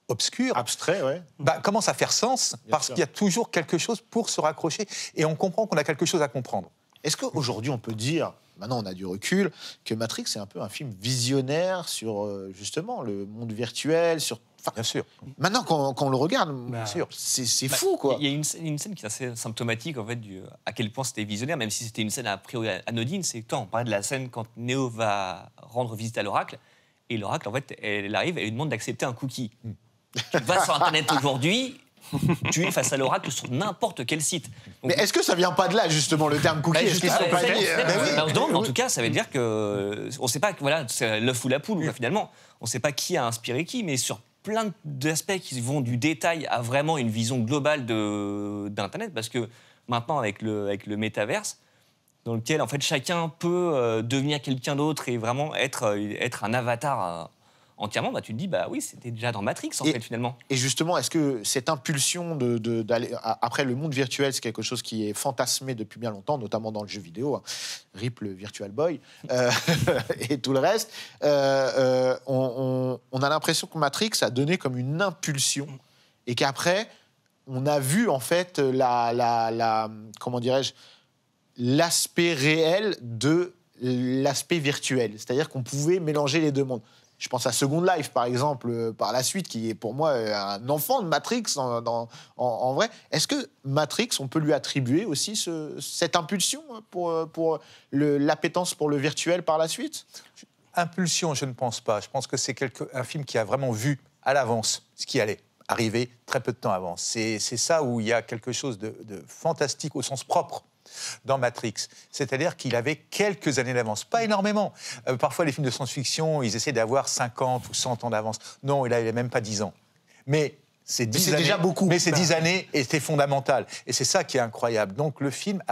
[SPEAKER 4] obscur, abstrait, bah, commence à faire sens
[SPEAKER 1] parce qu'il y a toujours quelque chose pour se raccrocher, et on comprend qu'on a quelque chose à comprendre. Est-ce qu'aujourd'hui on peut dire, maintenant on a du recul, que Matrix est un peu un film visionnaire sur euh, justement le monde virtuel, sur bien sûr. Maintenant qu'on le regarde, bah, c'est bah, fou, quoi.
[SPEAKER 2] Il y a une, scène qui est assez symptomatique, en fait, du, à quel point c'était visionnaire, même si c'était une scène a priori anodine. C'est quand on parlait de la scène quand Neo va rendre visite à l'oracle, et l'oracle, en fait, elle arrive et lui demande d'accepter un cookie. Hmm. Tu vas sur Internet aujourd'hui, tu es face à l'oracle sur n'importe quel site. mais est-ce que ça vient pas de là justement le terme cookie bah, est-ce euh, oui. en tout cas, ça veut dire que on ne sait pas voilà l'œuf ou la poule finalement. On ne sait pas qui a inspiré qui, mais sur plein d'aspects qui vont du détail à vraiment une vision globale d'Internet, parce que maintenant, avec le, avec le métaverse, dans lequel en fait chacun peut euh, devenir quelqu'un d'autre et vraiment être, euh, être un avatar euh, entièrement, bah, tu te dis, bah oui, c'était déjà dans Matrix, en finalement.
[SPEAKER 1] Et justement, est-ce que cette impulsion d'aller de, après le monde virtuel, c'est quelque chose qui est fantasmé depuis bien longtemps, notamment dans le jeu vidéo, hein, RIP le Virtual Boy euh, et tout le reste, euh, euh, on, a l'impression que Matrix a donné comme une impulsion et qu'après, on a vu en fait la comment dirais-je l'aspect réel de l'aspect virtuel, c'est-à-dire qu'on pouvait mélanger les deux mondes. Je pense à Second Life, par exemple, euh, par la suite, qui est pour moi euh, un enfant de Matrix en, vrai. Est-ce que Matrix, on peut lui attribuer aussi cette impulsion hein, pour, euh, pour l'appétence pour le virtuel par la suite Impulsion, je ne pense pas. Je pense que
[SPEAKER 4] c'est un film qui a vraiment vu à l'avance ce qui allait arriver très peu de temps avant. C'est ça où il y a quelque chose de fantastique au sens propre dans Matrix. C'est-à-dire qu'il avait quelques années d'avance, pas énormément. Euh, parfois, les films de science-fiction, ils essaient d'avoir 50 ou 100 ans d'avance. Non, il n'avait même pas 10 ans. Mais c'est déjà beaucoup. Mais ces 10 années étaient fondamentales. Et c'est ça qui est incroyable. Donc le film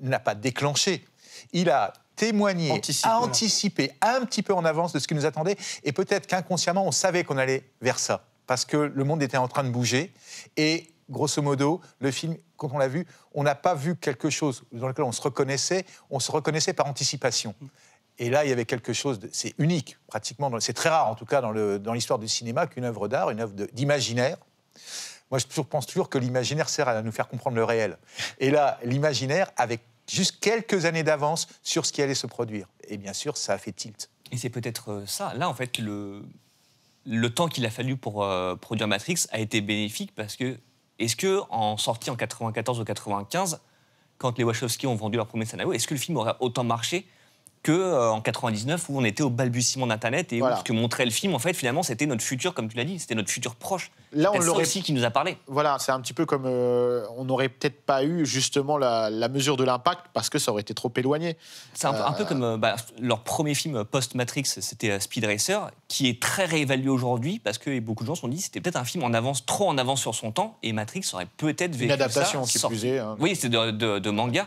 [SPEAKER 4] n'a pas déclenché. Il a témoigné, a anticipé un petit peu en avance de ce qui nous attendait. Et peut-être qu'inconsciemment, on savait qu'on allait vers ça. Parce que le monde était en train de bouger. Et grosso modo, le film, quand on l'a vu, on n'a pas vu quelque chose dans lequel on se reconnaissait, on se reconnaissait par anticipation. Et là, il y avait quelque chose, c'est unique pratiquement, c'est très rare en tout cas dans, le, dans l'histoire du cinéma qu'une œuvre d'art, une œuvre d'imaginaire. Moi, je pense toujours que l'imaginaire sert à nous faire comprendre le réel. Et là, l'imaginaire avec juste quelques années d'avance sur ce qui allait se produire. Et bien sûr, ça a fait tilt. Et c'est peut-être euh, ça. Là, en fait, le,
[SPEAKER 2] le temps qu'il a fallu pour euh, produire Matrix a été bénéfique parce que est-ce que en sortie en 94 ou 95, quand les Wachowski ont vendu leur premier scénario, est-ce que le film aurait autant marché que euh, en 99 où on était au balbutiement d'Internet et où ce que montrait le film, en fait, finalement, c'était notre futur, comme tu l'as dit, c'était notre futur proche. Là, on l'aurait aussi qui nous a parlé.
[SPEAKER 1] Voilà, c'est un petit peu comme euh, on n'aurait peut-être pas eu justement la, mesure de l'impact parce que ça aurait été trop éloigné.
[SPEAKER 2] C'est un, peu euh, comme bah, leur premier film post-Matrix, c'était Speed Racer, qui est très réévalué aujourd'hui parce que beaucoup de gens se sont dit c'était peut-être un film en avance, trop en avance sur son temps et Matrix aurait peut-être vécu une adaptation qui plus est. Hein. Oui, c'est de manga.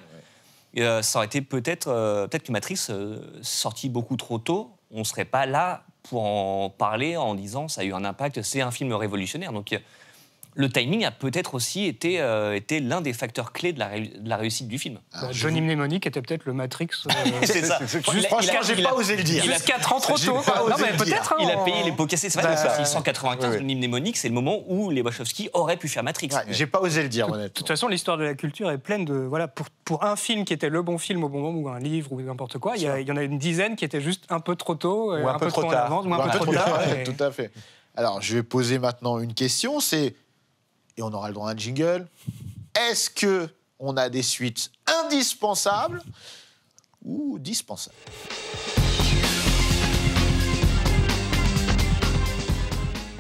[SPEAKER 2] Euh, ça aurait été peut-être euh, peut-être que Matrice euh, beaucoup trop tôt, on ne serait pas là pour en parler en disant ça a eu un impact, c'est un film révolutionnaire. Donc le timing a peut-être aussi euh, été, l'un des facteurs clés de la, réussite du film. Ah,
[SPEAKER 3] Johnny Mnemonic était peut-être le Matrix. Euh, c'est ça. Juste, franchement, j'ai pas osé le dire. Hein, il a 4 ans trop tôt. Non, mais peut-être. il a payé les pots cassés. C'est vrai bah, que 695,
[SPEAKER 2] Johnny Mnemonic, c'est le moment où les Wachowski auraient pu faire Matrix. Je j'ai pas osé le dire, honnêtement. De
[SPEAKER 3] toute façon, l'histoire de la culture est pleine de. Voilà, pour, un film qui était le bon film au bon moment, ou un livre, ou n'importe quoi, il y, en a une dizaine qui était juste un peu trop tôt, euh, un, peu trop en avance, ou un peu trop tard. Tout
[SPEAKER 1] à fait. Alors, je vais poser maintenant une question, c'est et on aura le droit à un jingle. Est-ce que on a des suites indispensables ou dispensables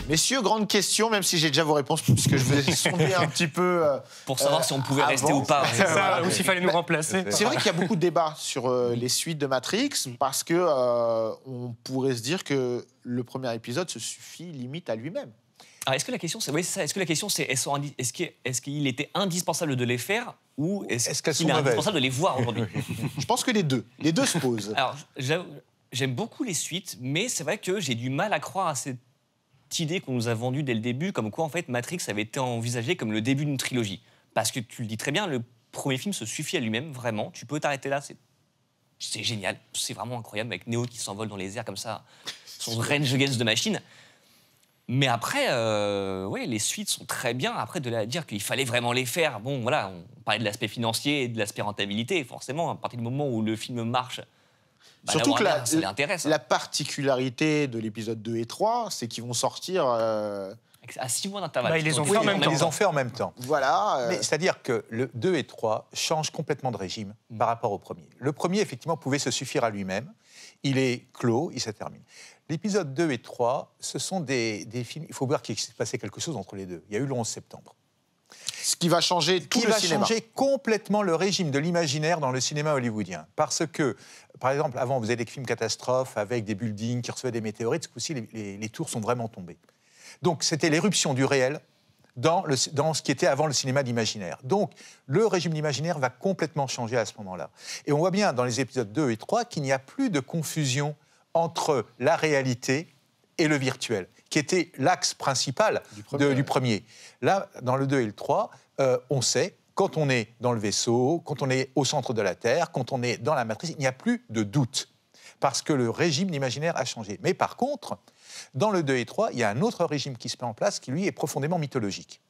[SPEAKER 1] Messieurs, grande question, même si j'ai déjà vos réponses, puisque je vous ai sondé un petit peu. Euh, pour savoir si on pouvait euh, rester ou pas. ou s'il fallait nous remplacer. C'est vrai qu'il y a beaucoup de débats sur euh, les suites de Matrix, parce que on pourrait se dire que le premier épisode se suffit limite à lui-même.
[SPEAKER 2] Alors ah, est-ce que la question, c'est oui, Est-ce que la question, c'est est-ce qu'il était indispensable de les faire ou est-ce qu'il est indispensable de les voir aujourd'hui Je pense que les
[SPEAKER 3] deux. Les deux se posent.
[SPEAKER 2] Alors, j'aime beaucoup les suites, mais c'est vrai que j'ai du mal à croire à cette idée qu'on nous a vendue dès le début, comme quoi en fait Matrix avait été envisagé comme le début d'une trilogie. Parce que tu le dis très bien, le premier film se suffit à lui-même, vraiment. Tu peux t'arrêter là, c'est génial, c'est vraiment incroyable avec Neo qui s'envole dans les airs comme ça, son range against de machine. Mais après, euh, les suites sont très bien. Après, de là dire qu'il fallait vraiment les faire, bon, voilà, on parlait de l'aspect financier et de l'aspect rentabilité. Forcément, à partir du moment où le film marche, ça. Bah, Surtout que hein. la,
[SPEAKER 1] particularité de l'épisode 2 et 3, c'est qu'ils vont sortir. Euh...
[SPEAKER 2] À six mois d'intervalle. Bah, ils les ont, fait, en même temps. en même temps. Voilà. Euh. Euh.
[SPEAKER 4] C'est-à-dire que le 2 et 3 changent complètement de régime par rapport au premier. Le premier, effectivement, pouvait se suffire à lui-même. Il est clos, il se termine. L'épisode 2 et 3, ce sont des, films. Il faut voir qu'il s'est passé quelque chose entre les deux. Il y a eu le 11 septembre.
[SPEAKER 1] Ce qui va changer tout qui le va changer
[SPEAKER 4] complètement le régime de l'imaginaire dans le cinéma hollywoodien. Parce que, par exemple, avant, vous avez des films catastrophes avec des buildings qui recevaient des météorites. Ce coup-ci, les, tours sont vraiment tombées. Donc, c'était l'éruption du réel dans, le, dans ce qui était avant le cinéma d'imaginaire. Donc, le régime d'imaginaire va complètement changer à ce moment-là. Et on voit bien dans les épisodes 2 et 3 qu'il n'y a plus de confusion entre la réalité et le virtuel, qui était l'axe principal du premier. Là, dans le 2 et le 3, euh, on sait, quand on est dans le vaisseau, quand on est au centre de la Terre, quand on est dans la matrice, il n'y a plus de doute, parce que le régime imaginaire a changé. Mais par contre, dans le 2 et 3, il y a un autre régime qui se met en place qui, lui, est profondément mythologique.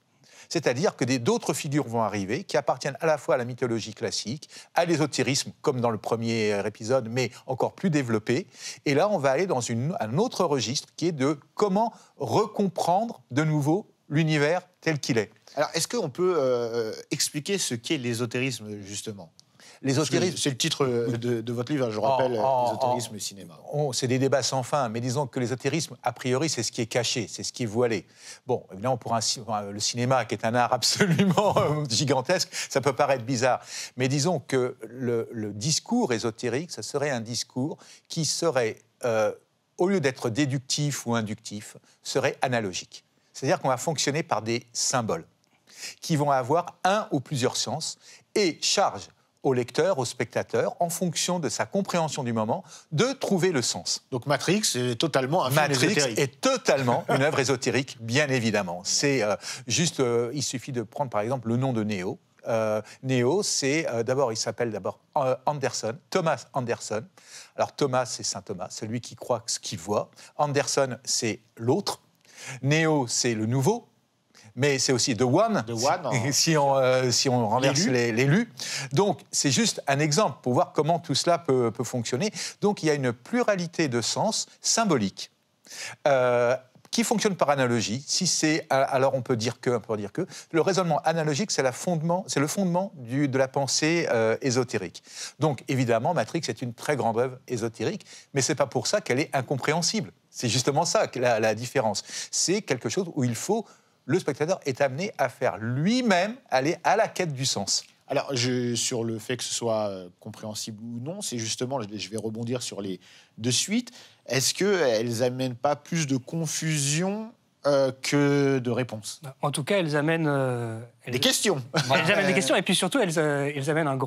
[SPEAKER 4] C'est-à-dire que d'autres figures vont arriver qui appartiennent à la fois à la mythologie classique, à l'ésotérisme, comme dans le premier euh, épisode, mais encore plus développé. Et là, on va aller dans un autre registre qui est de comment recomprendre de nouveau l'univers tel qu'il est. Alors, est-ce qu'on peut
[SPEAKER 1] euh, euh, expliquer ce qu'est l'ésotérisme, justement c'est
[SPEAKER 4] le titre euh, de, votre livre, hein, je oh, rappelle, euh,
[SPEAKER 1] oh, oh, cinéma.
[SPEAKER 4] c'est des débats sans fin,
[SPEAKER 1] mais disons que l'ésotérisme, a
[SPEAKER 4] priori, c'est ce qui est caché, c'est ce qui est voilé. Bon, évidemment, pour, le cinéma, qui est un art absolument euh, gigantesque, ça peut paraître bizarre. Mais disons que le, discours ésotérique, ça serait un discours qui serait, au lieu d'être déductif ou inductif, serait analogique. C'est-à-dire qu'on va fonctionner par des symboles qui vont avoir un ou plusieurs sens et charge au lecteur, au spectateur, en fonction de sa compréhension du moment, de trouver le sens. Donc Matrix est totalement un film Matrix est totalement une œuvre ésotérique, bien évidemment. C'est euh, juste, euh, il suffit de prendre par exemple le nom de Néo. Euh, Néo, c'est d'abord, il s'appelle d'abord Anderson, Thomas Anderson. Alors Thomas, c'est Saint Thomas, celui qui croit ce qu'il voit. Anderson, c'est l'autre. Néo, c'est le nouveau mais c'est aussi The One, hein. si, on, euh, si on renverse l'élu. Donc, c'est juste un exemple pour voir comment tout cela peut, peut, fonctionner. Donc, il y a une pluralité de sens symbolique euh, qui fonctionne par analogie. Si c'est euh, alors on peut dire que, on peut dire que le raisonnement analogique c'est le fondement du, de la pensée ésotérique. Donc évidemment Matrix est une très grande œuvre ésotérique, mais c'est pas pour ça qu'elle est incompréhensible. C'est justement ça la différence. C'est quelque chose où il faut le spectateur est amené à faire lui-même
[SPEAKER 1] aller à la quête du sens. Alors, sur le fait que ce soit euh, compréhensible ou non, c'est justement, je vais rebondir sur les deux suites. Est-ce qu'elles euh, amènent pas plus de
[SPEAKER 3] confusion
[SPEAKER 1] euh, que de réponses
[SPEAKER 3] En tout cas, elles amènent. des questions Elles amènent des questions, et puis surtout, elles, amènent une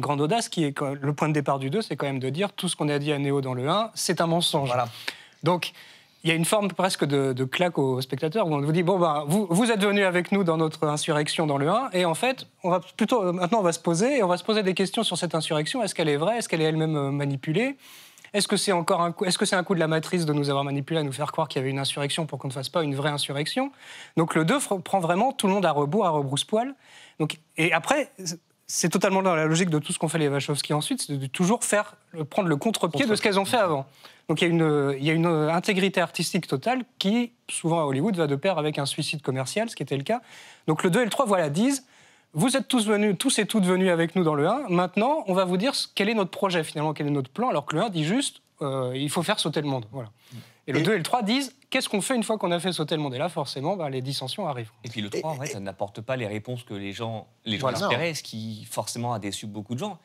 [SPEAKER 3] grande audace qui est. Le point de départ du 2, c'est quand même de dire tout ce qu'on a dit à Néo dans le 1, c'est un mensonge. Voilà. Donc il y a une forme presque de, claque au spectateurs où on vous dit bon ben vous, vous êtes venus avec nous dans notre insurrection dans le 1 et en fait on va plutôt euh, maintenant on va se poser et on va se poser des questions sur cette insurrection est-ce qu'elle est vraie est-ce qu'elle est elle-même euh, manipulée est-ce que c'est encore un coup, est-ce que c'est un coup de la matrice de nous avoir manipulé, à nous faire croire qu'il y avait une insurrection pour qu'on ne fasse pas une vraie insurrection Donc le 2 prend vraiment tout le monde à rebours, à rebrousse-poil. Donc et après c'est totalement dans la logique de tout ce qu'ont fait les Wachowski ensuite, c'est de toujours faire, euh, prendre le contre-pied de ce qu'elles ont fait avant. Donc il y, a une, euh, intégrité artistique totale qui, souvent à Hollywood, va de pair avec un suicide commercial, ce qui était le cas. Donc le 2 et le 3, voilà, disent, vous êtes tous venus, tous et toutes venus avec nous dans le 1, maintenant on va vous dire quel est notre projet finalement, quel est notre plan, alors que le 1 dit juste, euh, il faut faire sauter le monde. Voilà. Mm. Et le 2 et le 3 disent qu'est-ce qu'on fait une fois qu'on a fait sauter le là, Forcément, bah, les dissensions arrivent.
[SPEAKER 2] Et puis le 3, en ça n'apporte pas les réponses que les gens, les gens ce qui forcément a déçu beaucoup de gens.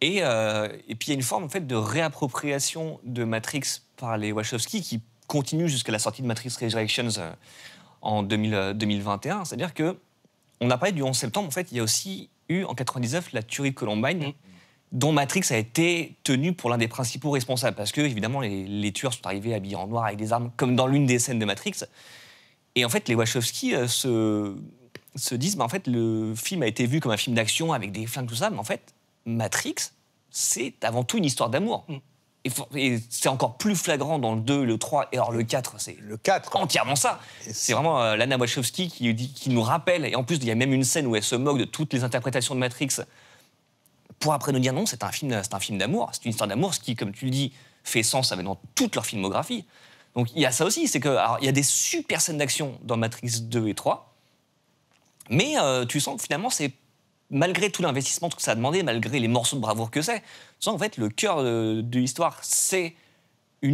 [SPEAKER 2] Et, euh, et puis il y a une forme en fait, de réappropriation de Matrix par les Wachowski qui continue jusqu'à la sortie de Matrix Resurrections euh, en 2021. Euh, C'est-à-dire que on a parlé du 11 septembre, en fait, il y a aussi eu en 99 la tuerie de Columbine. Mm dont Matrix a été tenu pour l'un des principaux responsables. Parce que, évidemment, les, tueurs sont arrivés habillés en noir avec des armes, comme dans l'une des scènes de Matrix. Et en fait, les Wachowski euh, se, disent bah, en fait, le film a été vu comme un film d'action avec des flingues, tout ça, mais en fait, Matrix, c'est avant tout une histoire d'amour. Mm. Et, c'est encore plus flagrant dans le 2, le 3, et alors le 4, c'est le 4 entièrement ça. C'est vraiment euh, Lana Wachowski qui, nous rappelle, et en plus il y a même une scène où elle se moque de toutes les interprétations de Matrix, pour après nous dire non, c'est un film, c'est un film d'amour, c'est une histoire d'amour, ce qui, comme tu le dis, fait sens avec dans toute leur filmographie. Donc il y a ça aussi, c'est qu'il y a des super scènes d'action dans Matrix 2 et 3, mais euh, tu sens que finalement c'est malgré tout l'investissement que ça a demandé, malgré les morceaux de bravoure que c'est, tu sens en fait le cœur euh, de l'histoire c'est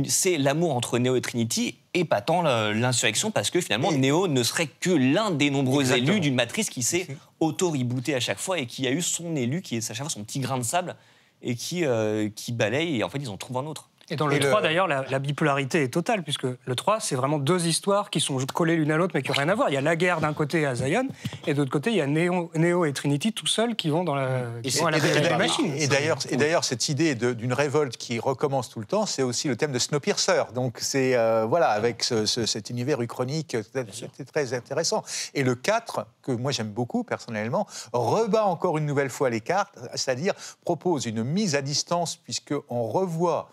[SPEAKER 2] c'est l'amour entre Neo et Trinity et pas tant l'insurrection, parce que finalement, Néo Neo ne serait que l'un des nombreux élus d'une matrice qui s'est auto-rebootée à chaque fois et qui a eu son élu, qui est à chaque fois son petit grain de sable, et qui, euh, qui balaye, et en fait, ils en trouvent un autre. Et dans le 3,
[SPEAKER 3] d'ailleurs, la, bipolarité est totale, puisque le 3, c'est vraiment deux histoires qui sont collées l'une à l'autre, mais qui n'ont rien à voir. Il y a la guerre d'un côté à Zion, et de l'autre côté, il y a Neo, et Trinity tout seuls qui vont dans la, à la, des machine. Et d'ailleurs,
[SPEAKER 4] cette idée d'une révolte qui recommence tout le temps, c'est aussi le thème de Snowpiercer. Donc, c'est, euh, voilà, avec cet univers uchronique, c'était euh, très intéressant. Et le 4, que moi j'aime beaucoup personnellement, rebat encore une nouvelle fois les cartes, c'est-à-dire propose une mise à distance, puisqu'on revoit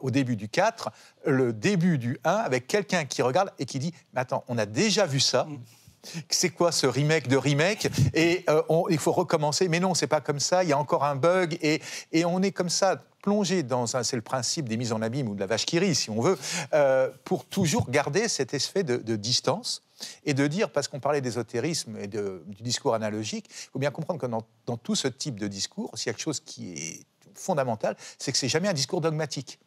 [SPEAKER 4] au début du 4, le début du 1 avec quelqu'un qui regarde et qui dit Mais attends, on a déjà vu ça. Mm. c'est quoi ce remake de remake Et euh, il faut recommencer. Mais non, c'est pas comme ça. Il y a encore un bug et, et on est comme ça plongé dans C'est le principe des mises en abîme ou de la vache qui rit, si on veut, euh, pour toujours garder cet effet de, distance et de dire, parce qu'on parlait d'ésotérisme et du discours analogique, il faut bien comprendre que dans, dans tout ce type de discours, s'il y a quelque chose qui est fondamental, c'est que c'est jamais un discours dogmatique.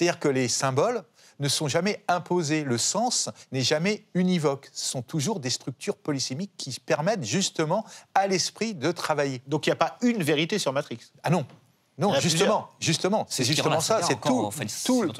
[SPEAKER 4] C'est-à-dire que les symboles ne sont jamais imposés, le sens n'est jamais univoque. Ce sont toujours des structures polysémiques qui permettent justement à l'esprit de travailler. Donc il n'y a pas une vérité sur Matrix Ah non,
[SPEAKER 2] non, justement, justement,
[SPEAKER 4] c'est justement ça, c'est tout,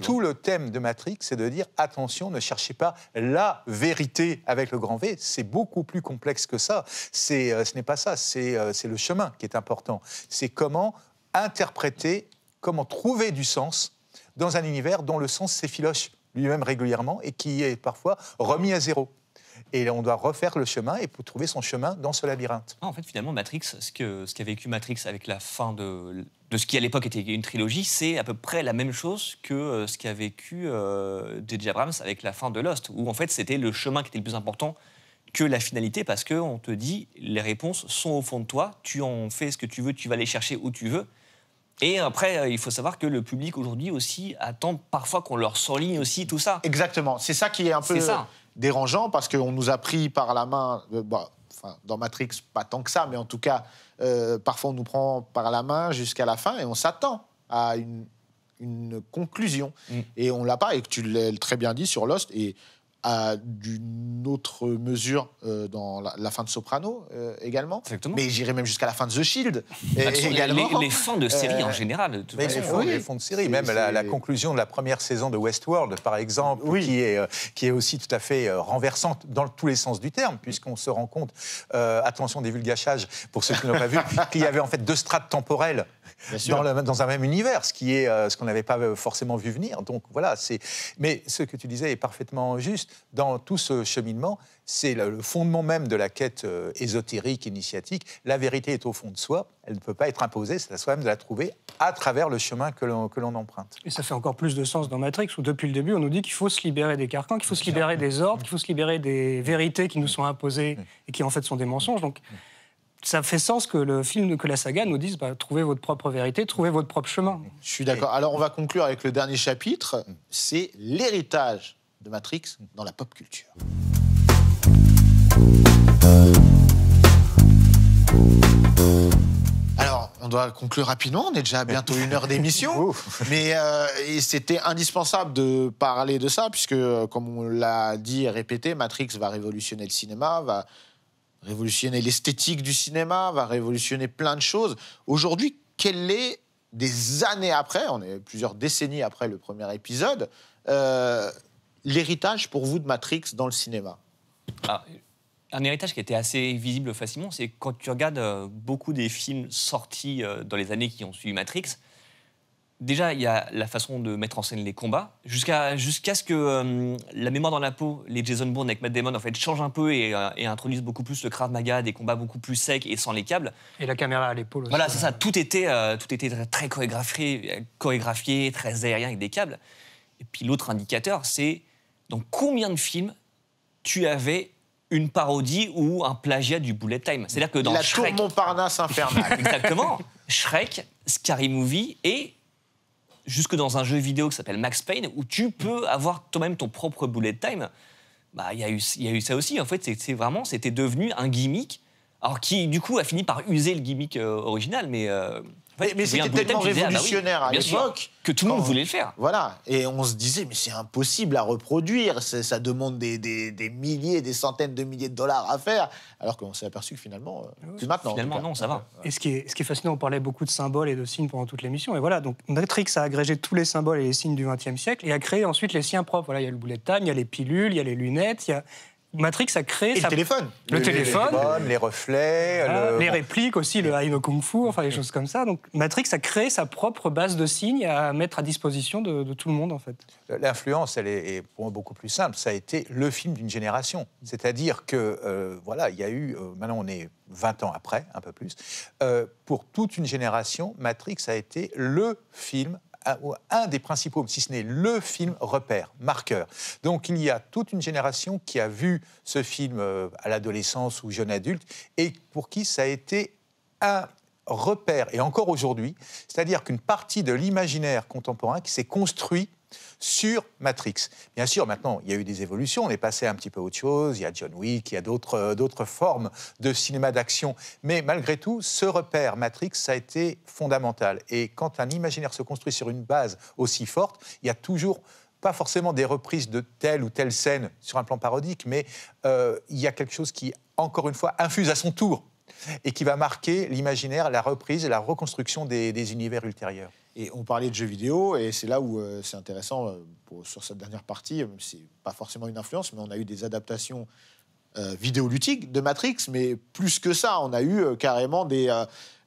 [SPEAKER 4] tout, le thème de Matrix, c'est de dire attention, ne cherchez pas la vérité avec le grand V, c'est beaucoup plus complexe que ça. C'est, euh, ce n'est pas ça, c'est, euh, c'est le chemin qui est important. C'est comment interpréter, comment trouver du sens dans un univers dont le sens s'effiloche lui-même régulièrement et qui est parfois remis à zéro. Et on doit refaire le chemin et pour trouver son chemin dans ce labyrinthe.
[SPEAKER 2] en fait, finalement, Matrix, ce qu'a ce vécu Matrix avec la fin de, de ce qui à l'époque était une trilogie, c'est à peu près la même chose que euh, ce qu'a vécu euh, Brahms avec la fin de Lost, où en fait c'était le chemin qui était le plus important que la finalité, parce qu'on te dit les réponses sont au fond de toi, tu en fais ce que tu veux, tu vas les chercher où tu veux, et après, euh, il faut savoir que le public aujourd'hui aussi attend parfois qu'on leur souligne aussi tout ça. Exactement. C'est ça qui est un peu
[SPEAKER 1] dérangeant parce qu'on nous a pris par la main. Euh, bah, enfin, dans Matrix, pas tant que ça, mais en tout cas, euh, parfois on nous prend par la main jusqu'à la fin et on s'attend à une, conclusion. Mm. Et on l'a pas, et tu l'as très bien dit sur Lost. Et à d'une autre mesure euh, dans la, fin de Soprano euh, également. Mais j'irai même jusqu'à la fin de The Shield.
[SPEAKER 2] Et, bah, également. Les, fonds de série en général. Les, fonds,
[SPEAKER 4] de série, même la, la, conclusion de la première saison de Westworld, par exemple, qui, est, euh, qui est aussi tout à fait renversante dans tous les sens du terme, puisqu'on se rend compte, attention des vulgachages pour ceux qui n'ont pas vu, qu'il y avait en fait deux strates temporelles dans, dans, un même univers, ce qui est ce qu'on n'avait pas forcément vu venir. Donc voilà, c'est. Mais ce que tu disais est parfaitement juste dans tout ce cheminement, c'est le fondement même de la quête euh, ésotérique, initiatique. La vérité est au fond de soi, elle ne peut pas être imposée, c'est à soi-même de la trouver à travers le chemin que l'on
[SPEAKER 3] emprunte. Et ça fait encore plus de sens dans Matrix, où depuis le début, on nous dit qu'il faut se libérer des carcans, qu'il faut se libérer des ordres, qu'il faut se libérer des vérités qui nous sont imposées et qui en fait sont des mensonges. Donc, ça fait sens que le film, que la saga nous dise bah, trouvez votre propre vérité, trouvez votre propre chemin. Je suis d'accord.
[SPEAKER 1] Alors on va conclure avec le dernier chapitre, mm. c'est l'héritage de Matrix dans la pop culture. Alors, on doit conclure rapidement, on est déjà à bientôt une heure d'émission, mais euh, c'était indispensable de parler de ça, puisque, euh, comme on l'a dit et répété, Matrix va révolutionner le cinéma, va révolutionner l'esthétique du cinéma, va révolutionner plein de choses. Aujourd'hui, quelle est, des années après, on est plusieurs décennies après le premier épisode, euh, l'héritage pour vous de Matrix dans le cinéma
[SPEAKER 2] ah, Un héritage qui était assez visible facilement, c'est quand tu regardes euh, beaucoup des films sortis euh, dans les années qui ont suivi Matrix, déjà il y a la façon de mettre en scène les combats, jusqu'à jusqu'à ce que euh, la mémoire dans la peau, les Jason Bourne avec Matt Damon en fait changent un peu et, introduisent beaucoup plus le Krav Maga, des combats beaucoup plus secs et sans les câbles.
[SPEAKER 3] Et la caméra à l'épaule. aussi. Voilà, c'est ça.
[SPEAKER 2] Tout était tout était très, très chorégraphié, chorégraphié, très aérien avec des câbles. Et puis l'autre indicateur, c'est dans combien de films tu avais une parodie ou un plagiat du bullet time C'est-à-dire que dans La tour Montparnasse infernale. Exactement. Shrek, Scary Movie et jusque dans un jeu vidéo qui s'appelle Max Payne où tu peux avoir toi-même ton propre bullet time. Bah, il y, a eu ça aussi. En fait, c'est vraiment, c'était devenu un gimmick. Alors qui, du coup, a fini par user le gimmick euh, original, mais euh, mais, c'était tellement ah révolutionnaire à l'époque. Que tout le monde voulait le faire.
[SPEAKER 1] Voilà. Et on se disait, mais c'est impossible à reproduire. Ça demande des, milliers, des centaines de milliers de dollars à faire. Alors qu'on s'est aperçu que finalement, euh, maintenant.
[SPEAKER 3] Finalement, non, ça va. Et ce qui, est, ce qui est fascinant, on parlait beaucoup de symboles et de signes pendant toute l'émission. Et voilà, donc Matrix a agrégé tous les symboles et les signes du XXe siècle et a créé ensuite les siens propres. Voilà, il y a le boulet de time, il y a les pilules, il y a les lunettes, il y a Matrix a créé Et le téléphone. Le, téléphone. Les, reflets. Les répliques aussi, le Iron Kung Fu, enfin les choses comme ça. Donc Matrix a créé sa propre base de signes à mettre à disposition de, tout le monde en fait.
[SPEAKER 4] L'influence, elle est, pour moi beaucoup plus simple. Ça a été le film d'une génération. C'est-à-dire que, euh, voilà, il y a eu, euh, maintenant on est 20 ans après, un peu plus, euh, pour toute une génération, Matrix a été le film un des principaux, si ce n'est le film repère, marqueur. Donc il y a toute une génération qui a vu ce film euh, à l'adolescence ou jeune adulte et pour qui ça a été un repère, et encore aujourd'hui, c'est-à-dire qu'une partie de l'imaginaire contemporain qui s'est construit sur Matrix. Bien sûr, maintenant, il y a eu des évolutions, on est passé un petit peu autre chose, il y a John Wick, il y a euh, d'autres, formes de cinéma d'action, mais malgré tout, ce repère Matrix, ça a été fondamental. Et quand un imaginaire se construit sur une base aussi forte, il y a toujours pas forcément des reprises de telle ou telle scène sur un plan parodique, mais euh, il y a quelque chose qui, encore une fois, infuse à son tour et qui va
[SPEAKER 1] marquer l'imaginaire, la reprise et la reconstruction des univers ultérieurs. Et on parlait de jeux vidéo, et c'est là où euh, c'est intéressant euh, sur cette dernière partie, euh, c'est pas forcément une influence, mais on a eu des adaptations euh, de Matrix, mais plus que ça, on a eu carrément des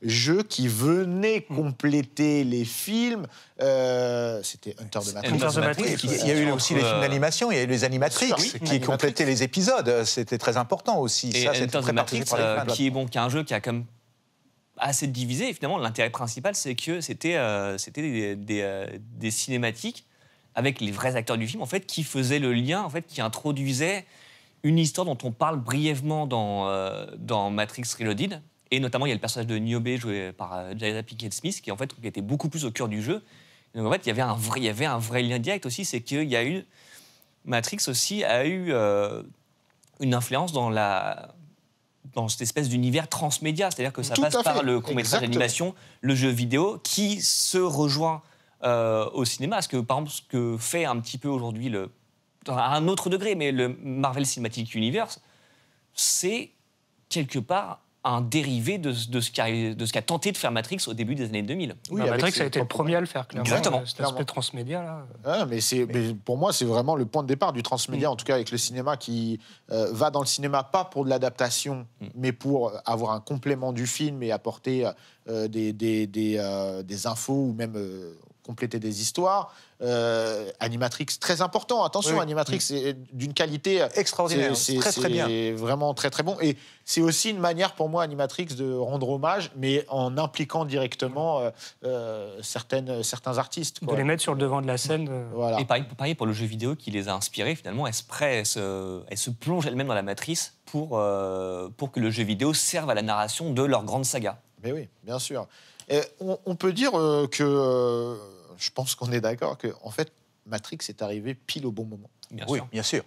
[SPEAKER 1] jeux qui venaient hmm. compléter les films.
[SPEAKER 2] c'était Hunter de Matrix. Il y a eu aussi les films d'animation,
[SPEAKER 4] il y a eu
[SPEAKER 1] les animatrix
[SPEAKER 2] qui
[SPEAKER 4] complétaient les épisodes. C'était très important aussi. Et Hunter Matrix, qui
[SPEAKER 2] est bon, qui un jeu qui a comme assez divisé. Et finalement, l'intérêt principal, c'est que c'était euh, c'était euh, des, cinématiques avec les vrais acteurs du film, en fait, qui faisaient le lien, en fait, qui introduisaient une histoire dont on parle brièvement dans, euh, dans Matrix Reloaded. Et notamment, il y a le personnage de Niobe joué par euh, Jada Smith, qui en fait qui était beaucoup plus au cœur du jeu. donc en fait, il y avait un vrai, il y avait un vrai lien direct aussi, c'est qu'il y a eu Matrix aussi a eu une influence dans la dans cette espèce d'univers transmédia, c'est-à-dire que ça passe par le court-métrage d'animation, le jeu vidéo, qui se rejoint euh, au cinéma. Ce que, par exemple, ce que fait un petit peu aujourd'hui, le, à un autre degré, mais le Marvel Cinematic Universe, c'est quelque part un dérivé de, de ce qu'a tenté de faire Matrix au début des années 2000. Oui, bah, Matrix a été le
[SPEAKER 3] premier à le faire, clairement. Exactement. Euh, cet aspect transmédia, là.
[SPEAKER 1] Ah, mais, c'est, pour moi, c'est vraiment le point de départ du transmédia, mm. en tout cas avec le cinéma qui euh, va dans le cinéma pas pour de l'adaptation, mm. mais pour avoir un complément du film et apporter euh, des, des, des, infos ou même compléter des histoires. Euh, Animatrix, très important, attention, Animatrix mm. d'une qualité euh, extraordinaire, c'est très très bien. vraiment très très bon. Et c'est aussi une manière pour moi, Animatrix, de rendre hommage, mais en impliquant directement euh, certaines, certains artistes.
[SPEAKER 2] pour De les mettre
[SPEAKER 3] sur le devant de la scène.
[SPEAKER 2] Et pareil, pour le jeu vidéo qui les a inspirés, finalement, elles se, se, plonge elle plongent elles-mêmes dans la matrice pour, pour que le jeu vidéo serve à la narration de leur grande saga.
[SPEAKER 1] Mais oui, bien sûr on, peut dire euh, que euh, je pense qu'on est d'accord que en fait Matrix est arrivé pile au bon moment. Bien oui, sûr. bien sûr,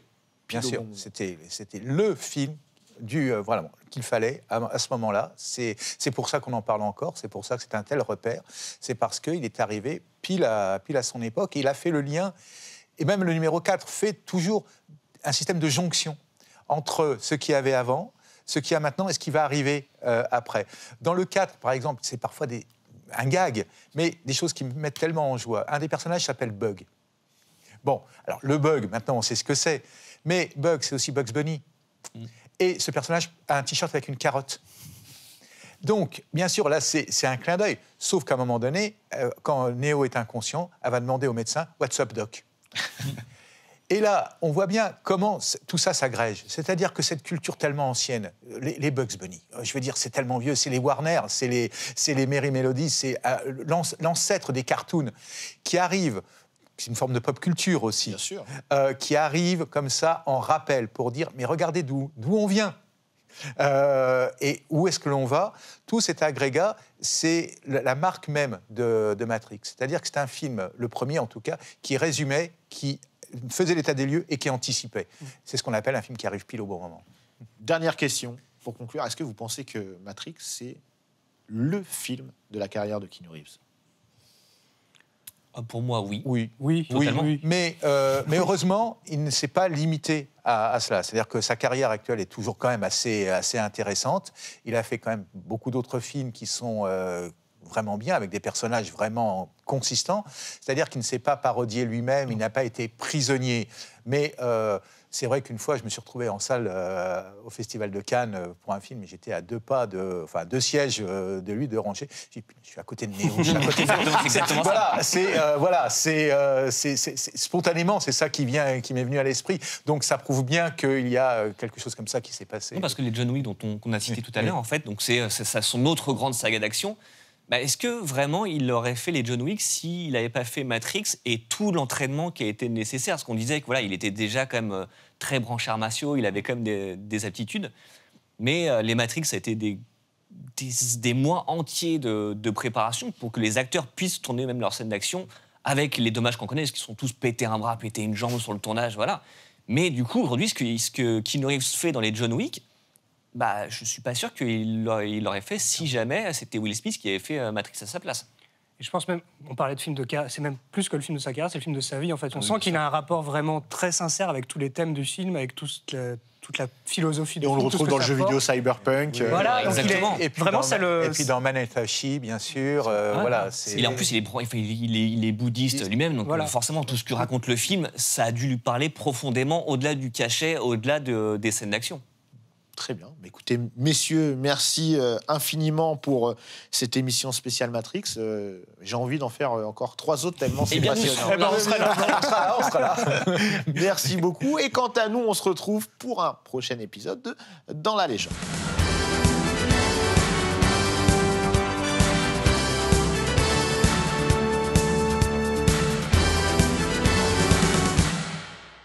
[SPEAKER 1] sûr.
[SPEAKER 4] c'était c'était le film du euh, qu'il fallait à, ce moment-là. C'est pour ça qu'on en parle encore. C'est pour ça que c'est un tel repère. C'est parce qu'il est arrivé pile à pile à son époque il a fait le lien. Et même le numéro 4 fait toujours un système de jonction entre ce qu'il y avait avant, ce qu'il y a maintenant et ce qui va arriver après. Dans le 4, par exemple, c'est parfois des un gag, mais des choses qui me mettent tellement en joie. Un des personnages s'appelle Bug. Bon, alors le Bug, maintenant on sait ce que c'est, mais Bug, c'est aussi Bugs Bunny. Mm. Et ce personnage a un t-shirt avec une carotte. Donc, bien sûr, là, c'est un clin d'œil. Sauf qu'à un moment donné, euh, quand Neo est inconscient, elle va demander au médecin What's up, doc Et là, on voit bien comment tout ça s'agrège. C'est-à-dire que cette culture tellement ancienne, les, Bugs Bunny, euh, je veux dire, c'est tellement vieux, c'est les Warner, c'est les, les Melody, c'est euh, l'ancêtre des cartoons qui arrive c'est une forme de pop culture aussi, euh, qui arrive comme ça en rappel pour dire mais regardez d'où d'où on vient et où est-ce que l'on va. Tout cet agrégat, c'est la marque même de, de Matrix. C'est-à-dire que c'est un film, le premier en tout cas, qui résumait, qui faisait l'état des lieux et qui anticipait. C'est ce qu'on
[SPEAKER 1] appelle un film qui arrive pile au bon moment. Dernière question pour conclure. Est-ce que vous pensez que Matrix, c'est le film de la carrière de Keanu Reeves ah, pour
[SPEAKER 4] moi, oui. Oui, oui, oui. Euh, mais, heureusement, il ne s'est pas limité à, cela. C'est-à-dire que sa carrière actuelle est toujours quand même assez, intéressante. Il a fait quand même beaucoup d'autres films qui sont euh, vraiment bien, avec des personnages vraiment consistants. C'est-à-dire qu'il ne s'est pas parodié lui-même, il n'a pas été prisonnier. Mais euh, c'est vrai qu'une fois, je me suis retrouvé en salle euh, au Festival de Cannes euh, pour un film, et j'étais à deux pas de, enfin, deux sièges de lui, de rangée. je suis à côté de Néo, je suis à côté de voilà, c'est, voilà, c'est, spontanément, c'est ça qui vient, qui m'est venu à l'esprit. Donc ça prouve bien
[SPEAKER 2] qu'il y a quelque chose comme ça qui s'est passé. parce que les John Wick dont on, qu'on a cité tout à l'heure, en fait, donc c'est, son autre grande saga d'action. Bah, est-ce que vraiment il aurait fait les John Wick s'il n'avait pas fait Matrix et tout l'entraînement qui a été nécessaire Parce qu'on disait que voilà, il était déjà quand même euh, très branchard armatio, il avait quand même des, aptitudes. Mais euh, les Matrix, ça a été des, mois entiers de, préparation pour que les acteurs puissent tourner même leur scène d'action avec les dommages qu'on connaît, parce qu'ils sont tous pété un bras, pétés une jambe sur le tournage, voilà. Mais du coup, aujourd'hui, ce que, ce que fait dans les John Wick, bah, je ne suis pas sûr qu'il l'aurait fait si jamais c'était Will Smith qui avait fait euh, Matrix à sa place.
[SPEAKER 3] Et je pense même, on parlait de film de carrière, c'est même plus que le film de sa carrière, c'est le film de sa vie en fait. On sent qu'il a un rapport vraiment très sincère avec tous les thèmes du film, avec toute la, philosophie du Et on le retrouve dans le jeu vidéo
[SPEAKER 2] Cyberpunk. Euh, voilà, exactement. Et puis, vraiment, dans, le... dans
[SPEAKER 4] Manetashi, bien sûr. Euh, en plus, il est,
[SPEAKER 2] il bouddhiste lui-même, donc forcément, tout ce que raconte le film, ça a dû lui parler profondément au-delà du cachet, au-delà des scènes d'action. Très bien.
[SPEAKER 1] Écoutez, messieurs, merci euh, infiniment pour euh, cette émission spéciale Matrix. Euh, j'ai envie d'en faire encore trois autres tellement c'est passionnant. merci beaucoup. Et quant à nous, on se retrouve pour un prochain épisode de Dans la légende.